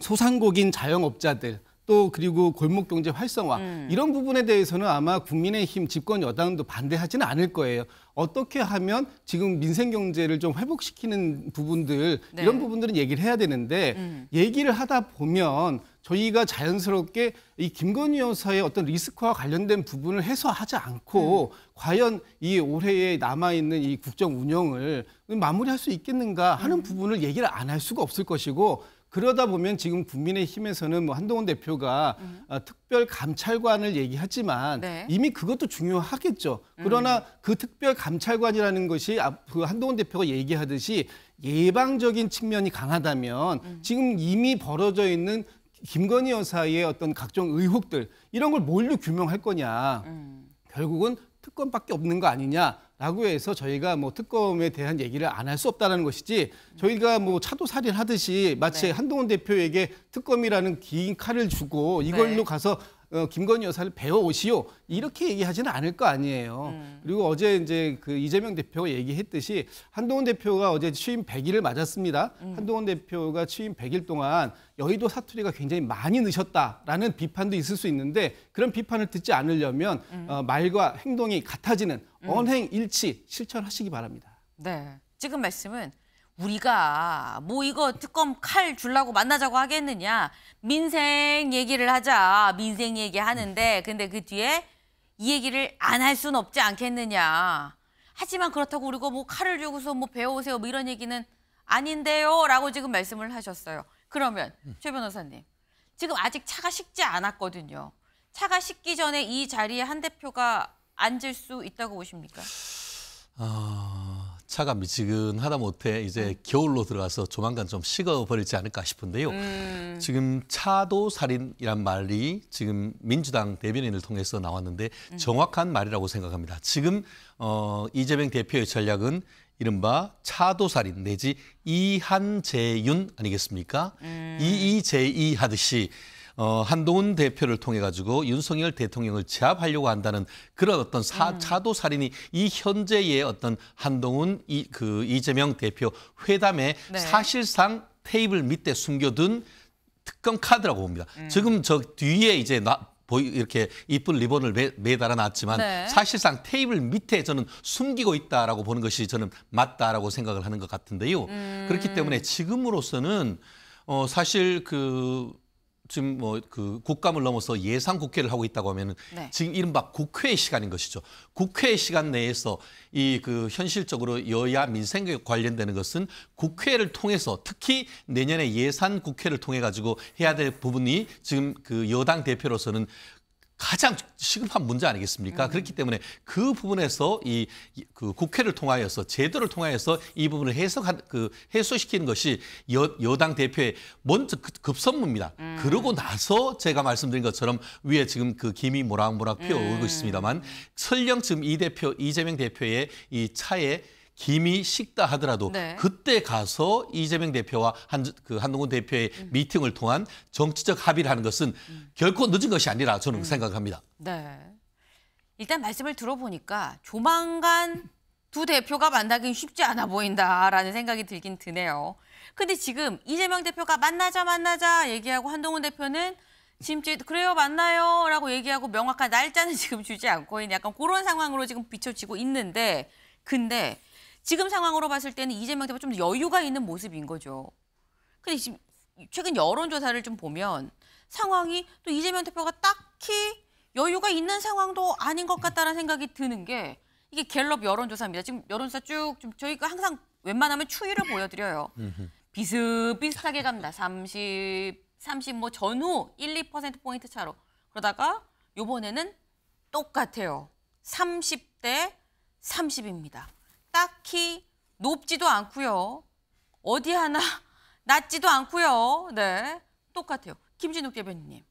G: 소상공인 자영업자들 또 그리고 골목 경제 활성화 음. 이런 부분에 대해서는 아마 국민의힘 집권 여당도 반대하지는 않을 거예요. 어떻게 하면 지금 민생 경제를 좀 회복시키는 부분들 네. 이런 부분들은 얘기를 해야 되는데 음. 얘기를 하다 보면 저희가 자연스럽게 이 김건희 여사의 어떤 리스크와 관련된 부분을 해소하지 않고 음. 과연 이 올해에 남아 있는 이 국정 운영을 마무리할 수 있겠는가 하는 음. 부분을 얘기를 안 할 수가 없을 것이고 그러다 보면 지금 국민의힘에서는 뭐 한동훈 대표가 음. 아, 특별 감찰관을 얘기하지만 네. 이미 그것도 중요하겠죠. 음. 그러나 음. 그 특별 감찰관이라는 것이 아, 그 한동훈 대표가 얘기하듯이 예방적인 측면이 강하다면 음. 지금 이미 벌어져 있는 김건희 여사의 어떤 각종 의혹들 이런 걸 뭘로 규명할 거냐. 음. 결국은 특권밖에 없는 거 아니냐. 라고 해서 저희가 뭐 특검에 대한 얘기를 안 할 수 없다는 것이지 저희가 뭐 차도 살인하듯이 마치 네. 한동훈 대표에게 특검이라는 긴 칼을 주고 이걸로 네. 가서 어, 김건희 여사를 배워오시오 이렇게 얘기하지는 않을 거 아니에요. 음. 그리고 어제 이제 그 이재명 대표가 얘기했듯이 한동훈 대표가 어제 취임 100일을 맞았습니다. 음. 한동훈 대표가 취임 100일 동안 여의도 사투리가 굉장히 많이 느셨다라는 비판도 있을 수 있는데 그런 비판을 듣지 않으려면 음. 어, 말과 행동이 같아지는 음. 언행 일치 실천하시기 바랍니다.
A: 네. 지금 말씀은 우리가 뭐 이거 특검 칼 줄라고 만나자고 하겠느냐. 민생 얘기를 하자. 민생 얘기하는데 근데 그 뒤에 이 얘기를 안 할 수는 없지 않겠느냐. 하지만 그렇다고 우리가 뭐 칼을 주고서 뭐 배워오세요 뭐 이런 얘기는 아닌데요 라고 지금 말씀을 하셨어요. 그러면 음. 최 변호사님 지금 아직 차가 식지 않았거든요. 차가 식기 전에 이 자리에 한 대표가 앉을 수 있다고 보십니까?
F: 아, 차가 미지근하다 못해 이제 음. 겨울로 들어가서 조만간 좀 식어버리지 않을까 싶은데요. 음. 지금 차도 살인이란 말이 지금 민주당 대변인을 통해서 나왔는데 음. 정확한 말이라고 생각합니다. 지금 어, 이재명 대표의 전략은 이른바 차도살인 내지 이한재윤 아니겠습니까? 음. 이이제이 하듯이 어, 한동훈 대표를 통해 가지고 윤석열 대통령을 제압하려고 한다는 그런 어떤 사, 음. 차도 살인이 이 현재의 어떤 한동훈 이, 그 이재명 대표 회담에 네. 사실상 테이블 밑에 숨겨둔 특검 카드라고 봅니다. 음. 지금 저 뒤에 이제 나, 보이 이렇게 이쁜 리본을 매, 매달아 놨지만 네. 사실상 테이블 밑에 저는 숨기고 있다라고 보는 것이 저는 맞다라고 생각을 하는 것 같은데요. 음. 그렇기 때문에 지금으로서는 어 사실 그 지금 뭐 그 국감을 넘어서 예상 국회를 하고 있다고 하면은 네. 지금 이른바 국회의 시간인 것이죠. 국회의 시간 내에서 이 그 현실적으로 여야 민생에 관련되는 것은 국회를 통해서 특히 내년에 예산 국회를 통해 가지고 해야 될 부분이 지금 그 여당 대표로서는 가장 시급한 문제 아니겠습니까? 음. 그렇기 때문에 그 부분에서 이 그 국회를 통하여서 제도를 통하여서 이 부분을 해석한 그 해소시키는 것이 여, 여당 대표의 먼저 급선무입니다. 음. 그러고 나서 제가 말씀드린 것처럼 위에 지금 그 김이 모락모락 피어오르고 음. 있습니다만 설령 지금 이 대표 이재명 대표의 이 차에 김이 식다 하더라도 네. 그때 가서 이재명 대표와 한, 그 한동훈 대표의 음. 미팅을 통한 정치적 합의를 하는 것은 음. 결코 늦은 것이 아니라 저는 음. 생각합니다.
A: 네. 일단 말씀을 들어보니까 조만간 두 대표가 만나긴 쉽지 않아 보인다라는 생각이 들긴 드네요. 근데 지금 이재명 대표가 만나자 만나자 얘기하고 한동훈 대표는 지금 그래요 만나요 라고 얘기하고 명확한 날짜는 지금 주지 않고 있는 약간 그런 상황으로 지금 비춰지고 있는데 근데 지금 상황으로 봤을 때는 이재명 대표가 좀 여유가 있는 모습인 거죠. 근데 지금 최근 여론조사를 좀 보면 상황이 또 이재명 대표가 딱히 여유가 있는 상황도 아닌 것 같다는 생각이 드는 게 이게 갤럽 여론조사입니다. 지금 여론조사 쭉좀 저희가 그 항상 웬만하면 추이를 보여드려요. 비슷비슷하게 갑니다. 30, 30뭐 전후 1, 2%포인트 차로. 그러다가 요번에는 똑같아요. 30대 30입니다. 딱히 높지도 않고요. 어디 하나 낮지도 않고요. 네, 똑같아요. 김진욱 대변인님.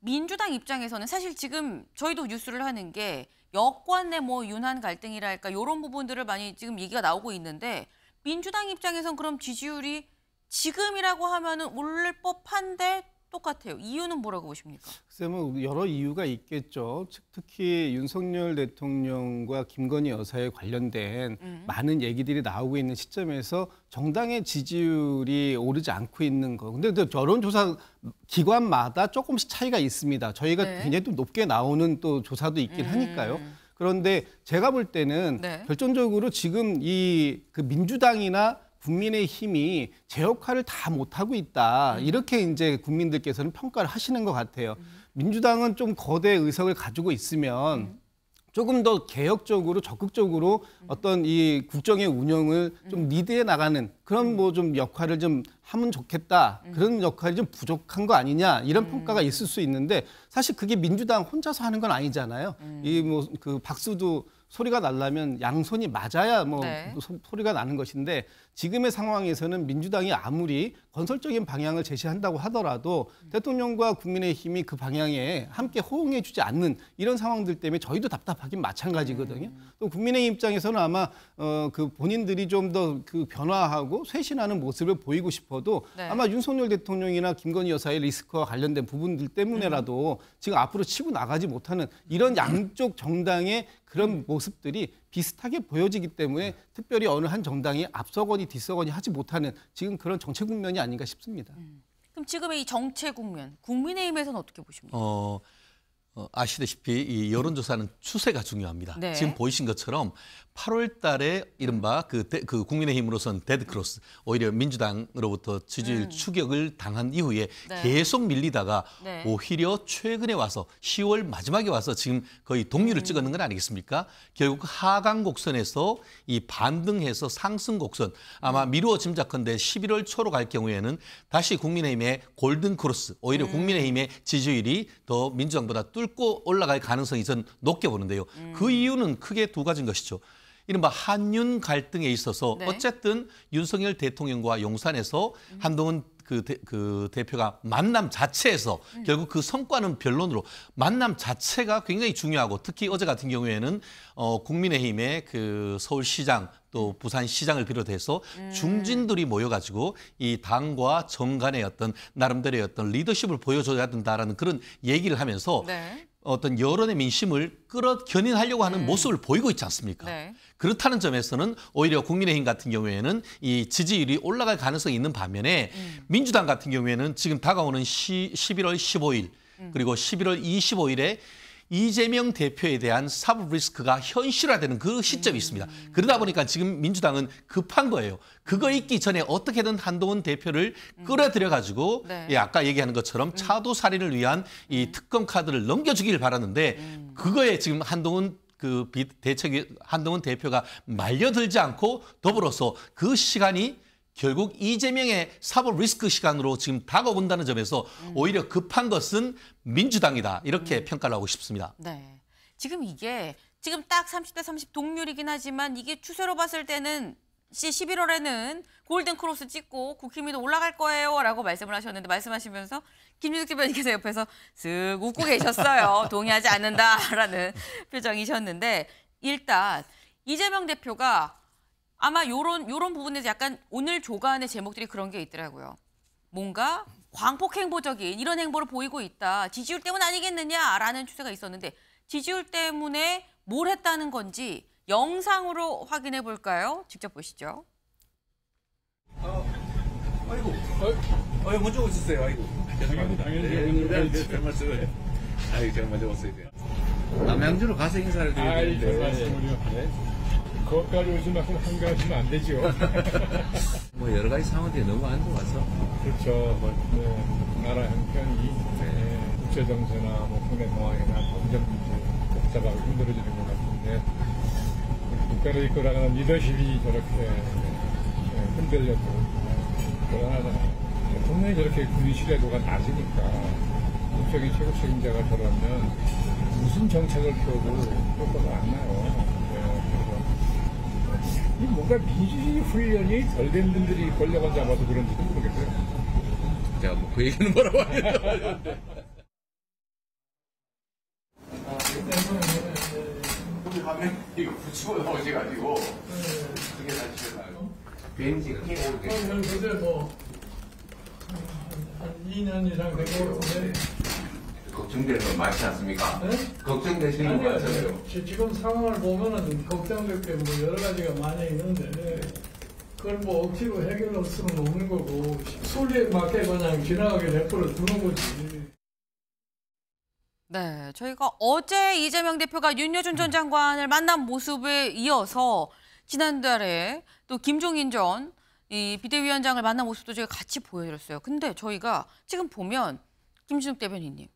A: 민주당 입장에서는 사실 지금 저희도 뉴스를 하는 게 여권 내 뭐 윤한 갈등이랄까 이런 부분들을 많이 지금 얘기가 나오고 있는데 민주당 입장에선 그럼 지지율이 지금이라고 하면은 올릴 법한데 똑같아요. 이유는 뭐라고 보십니까?
G: 쌤은 뭐 여러 이유가 있겠죠. 특히 윤석열 대통령과 김건희 여사에 관련된 음. 많은 얘기들이 나오고 있는 시점에서 정당의 지지율이 오르지 않고 있는 거. 근데 여론조사 기관마다 조금씩 차이가 있습니다. 저희가 네. 굉장히 또 높게 나오는 또 조사도 있긴 음. 하니까요. 그런데 제가 볼 때는 네. 결정적으로 지금 이 그 민주당이나 국민의힘이 제 역할을 다 못하고 있다. 음. 이렇게 이제 국민들께서는 평가를 하시는 것 같아요. 민주당은 좀 거대 의석을 가지고 있으면 음. 조금 더 개혁적으로 적극적으로 음. 어떤 이 국정의 운영을 좀 리드해 나가는 그런 뭐 좀 역할을 좀 하면 좋겠다. 그런 역할이 좀 부족한 거 아니냐. 이런 평가가 있을 수 있는데 사실 그게 민주당 혼자서 하는 건 아니잖아요. 이 뭐 그 박수도 소리가 날라면 양손이 맞아야 뭐 네. 소, 소리가 나는 것인데 지금의 상황에서는 민주당이 아무리 건설적인 방향을 제시한다고 하더라도 대통령과 국민의힘이 그 방향에 함께 호응해 주지 않는 이런 상황들 때문에 저희도 답답하긴 마찬가지거든요. 음. 또 국민의힘 입장에서는 아마 어, 그 본인들이 좀 더 그 변화하고 쇄신하는 모습을 보이고 싶어도 네. 아마 윤석열 대통령이나 김건희 여사의 리스크와 관련된 부분들 때문에라도 음. 지금 앞으로 치고 나가지 못하는 이런 양쪽 정당의 그런 음. 모습들이 비슷하게 보여지기 때문에 네. 특별히 어느 한 정당이 앞서거니 뒤서거니 하지 못하는 지금 그런 정체 국면이 아닌가
A: 싶습니다. 음. 그럼 지금의 이 정체 국면, 국민의힘에서는 어떻게 보십니까?
F: 어, 어... 아시다시피 이 여론조사는 추세가 중요합니다. 네. 지금 보이신 것처럼 8월 달에 이른바 그, 대, 그 국민의힘으로선 데드크로스, 오히려 민주당으로부터 지지율 음. 추격을 당한 이후에 네. 계속 밀리다가 네. 오히려 최근에 와서 10월 마지막에 와서 지금 거의 동률을 음. 찍었는 건 아니겠습니까? 결국 하강 곡선에서 이 반등해서 상승 곡선 아마 음. 미루어 짐작컨대 11월 초로 갈 경우에는 다시 국민의힘의 골든크로스, 오히려 음. 국민의힘의 지지율이 더 민주당보다 뚫고 올라갈 가능성이 전 높게 보는데요. 그 음. 이유는 크게 두 가지인 것이죠. 이른바 한윤 갈등에 있어서 네. 어쨌든 윤석열 대통령과 용산에서 음. 한동훈 그, 대, 그 대표가 만남 자체에서 음. 결국 그 성과는 변론으로 만남 자체가 굉장히 중요하고 특히 어제 같은 경우에는 어, 국민의힘의 그 서울시장 또 음. 부산시장을 비롯해서 음. 중진들이 모여가지고 이 당과 정 간의 어떤 나름대로의 어떤 리더십을 보여줘야 된다라는 그런 얘기를 하면서 네. 어떤 여론의 민심을 끌어 견인하려고 하는 음. 모습을 보이고 있지 않습니까? 네. 그렇다는 점에서는 오히려 국민의힘 같은 경우에는 이 지지율이 올라갈 가능성이 있는 반면에 음. 민주당 같은 경우에는 지금 다가오는 시, 11월 15일 음. 그리고 11월 25일에 이재명 대표에 대한 사법 리스크가 현실화되는 그 시점이 있습니다. 그러다 보니까 지금 민주당은 급한 거예요. 그거 있기 전에 어떻게든 한동훈 대표를 끌어들여가지고 네. 예, 아까 얘기하는 것처럼 차도 살인을 위한 이 음. 특검 카드를 넘겨주기를 바라는데 음. 그거에 지금 한동훈 그 대책이 한동훈 대표가 말려들지 않고 더불어서 그 시간이 결국 이재명의 사법 리스크 시간으로 지금 다가온다는 점에서 음. 오히려 급한 것은 민주당이다. 이렇게 음. 평가를 하고 싶습니다.
A: 네. 지금 이게 지금 딱 30대 30 동률이긴 하지만 이게 추세로 봤을 때는 11월에는 골든크로스 찍고 국힘이도 올라갈 거예요 라고 말씀을 하셨는데 말씀하시면서 김민석 대변인께서 옆에서 쓱 웃고 계셨어요. 동의하지 않는다라는 표정이셨는데 일단 이재명 대표가 아마 요런 요런 부분에서 약간 오늘 조간의 제목들이 그런 게 있더라고요. 뭔가 광폭 행보적인 이런 행보를 보이고 있다. 지지율 때문 아니겠느냐라는 추세가 있었는데 지지율 때문에 뭘 했다는 건지 영상으로 확인해 볼까요? 직접 보시죠.
D: 어, 아이고, 어, 어, 먼저 오셨어요. 아이고. 죄송합니다. 별말씀을. 아이, 제가 먼저
E: 왔어요.
G: 남양주로 가서 인사를 드려야
E: 되는데. 그것까지 오지 만큼 한가하시면 안 되죠. 뭐 여러 가지 상황들이 너무 안 좋아서. 그렇죠. 뭐, 뭐 나라 형편이 네. 네. 국제 정세나 뭐 국내 상황이나 점점 복잡하고 힘들어지는 것 같은데 국가를 이끌어가는 리더십이 저렇게 네, 흔들려도 불안하잖아요. 분명히 저렇게 군인 시대도가 낮으니까 국적인 최고 책임자가 저러면 무슨 정책을 펴도 효과가 안 나요. 뭔가 민주주의 훈련이 덜된 분들이 권력을 잡아서 그런지도 모르겠어요.
F: 제가 뭐 그 얘기는 뭐라고 하는데. 우리 화면
E: 이거 붙이고 나오지가지고 그게 사실 나요. 비행기가 오게. 저는 그때 뭐한 2년 이상 되고 그렇죠. 걱정되는 많지 않습니까? 네? 걱정되시는 거 맞아요. 지금 상황을 보면은 걱정될 게 뭐 여러 가지가 많이 있는데 네. 그걸 뭐 억지로 해결할 수는 없는 거고 소리에
D: 맞게 그냥 지나가게 내버려 두는 거지.
A: 네, 저희가 어제 이재명 대표가 윤여준 전 장관을 만난 모습에 이어서 지난달에 또 김종인 전이 비대위원장을 만난 모습도 저가 같이 보여드렸어요. 근데 저희가 지금 보면 김진욱 대변인님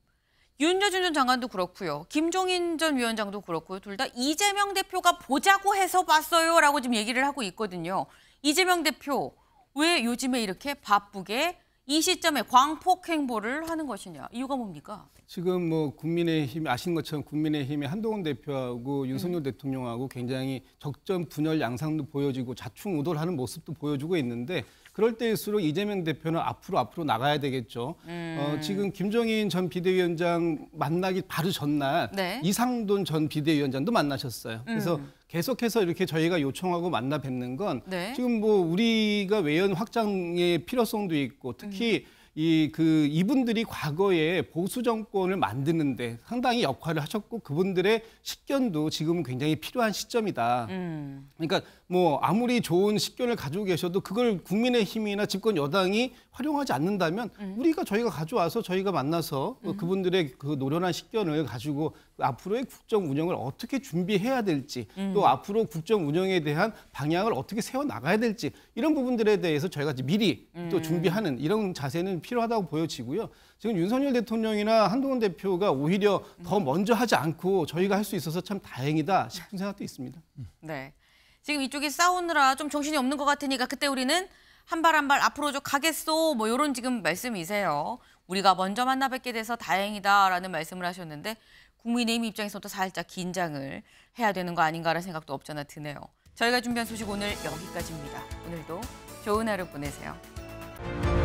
A: 윤여준 전 장관도 그렇고요. 김종인 전 위원장도 그렇고요. 둘 다 이재명 대표가 보자고 해서 봤어요. 라고 지금 얘기를 하고 있거든요. 이재명 대표 왜 요즘에 이렇게 바쁘게 이 시점에 광폭 행보를 하는 것이냐. 이유가 뭡니까?
G: 지금 뭐 국민의힘 아시는 것처럼 국민의힘의 한동훈 대표하고 윤석열 음. 대통령하고 굉장히 적점 분열 양상도 보여지고 자충우돌하는 모습도 보여주고 있는데 그럴 때일수록 이재명 대표는 앞으로 앞으로 나가야 되겠죠. 어, 음. 어, 지금 김정인전 비대위원장 만나기 바로 전날 네. 이상돈 전 비대위원장도 만나셨어요. 그래서 음. 계속해서 이렇게 저희가 요청하고 만나 뵙는 건 네. 지금 뭐 우리가 외연 확장의 필요성도 있고 특히 음. 이그 이분들이 과거에 보수 정권을 만드는데 상당히 역할을 하셨고 그분들의 식견도 지금은 굉장히 필요한 시점이다. 음. 그러니까 뭐 아무리 좋은 식견을 가지고 계셔도 그걸 국민의힘이나 집권 여당이 활용하지 않는다면 음. 우리가 저희가 가져와서 저희가 만나서 그 음. 그분들의 그 노련한 식견을 가지고 앞으로의 국정 운영을 어떻게 준비해야 될지 음. 또 앞으로 국정 운영에 대한 방향을 어떻게 세워 나가야 될지 이런 부분들에 대해서 저희가 미리 또 음. 준비하는 이런 자세는 필요하다고 보여지고요. 지금 윤석열 대통령이나 한동훈 대표가 오히려 더 음. 먼저 하지 않고 저희가 할 수 있어서 참 다행이다 싶은 생각도 있습니다.
A: 네. 지금 이쪽이 싸우느라 좀 정신이 없는 것 같으니까 그때 우리는 한 발 한 발 앞으로 좀 가겠소 뭐 이런 지금 말씀이세요. 우리가 먼저 만나 뵙게 돼서 다행이다라는 말씀을 하셨는데 국민의힘 입장에서도 살짝 긴장을 해야 되는 거 아닌가라는 생각도 없잖아 드네요. 저희가 준비한 소식 오늘 여기까지입니다. 오늘도 좋은 하루 보내세요.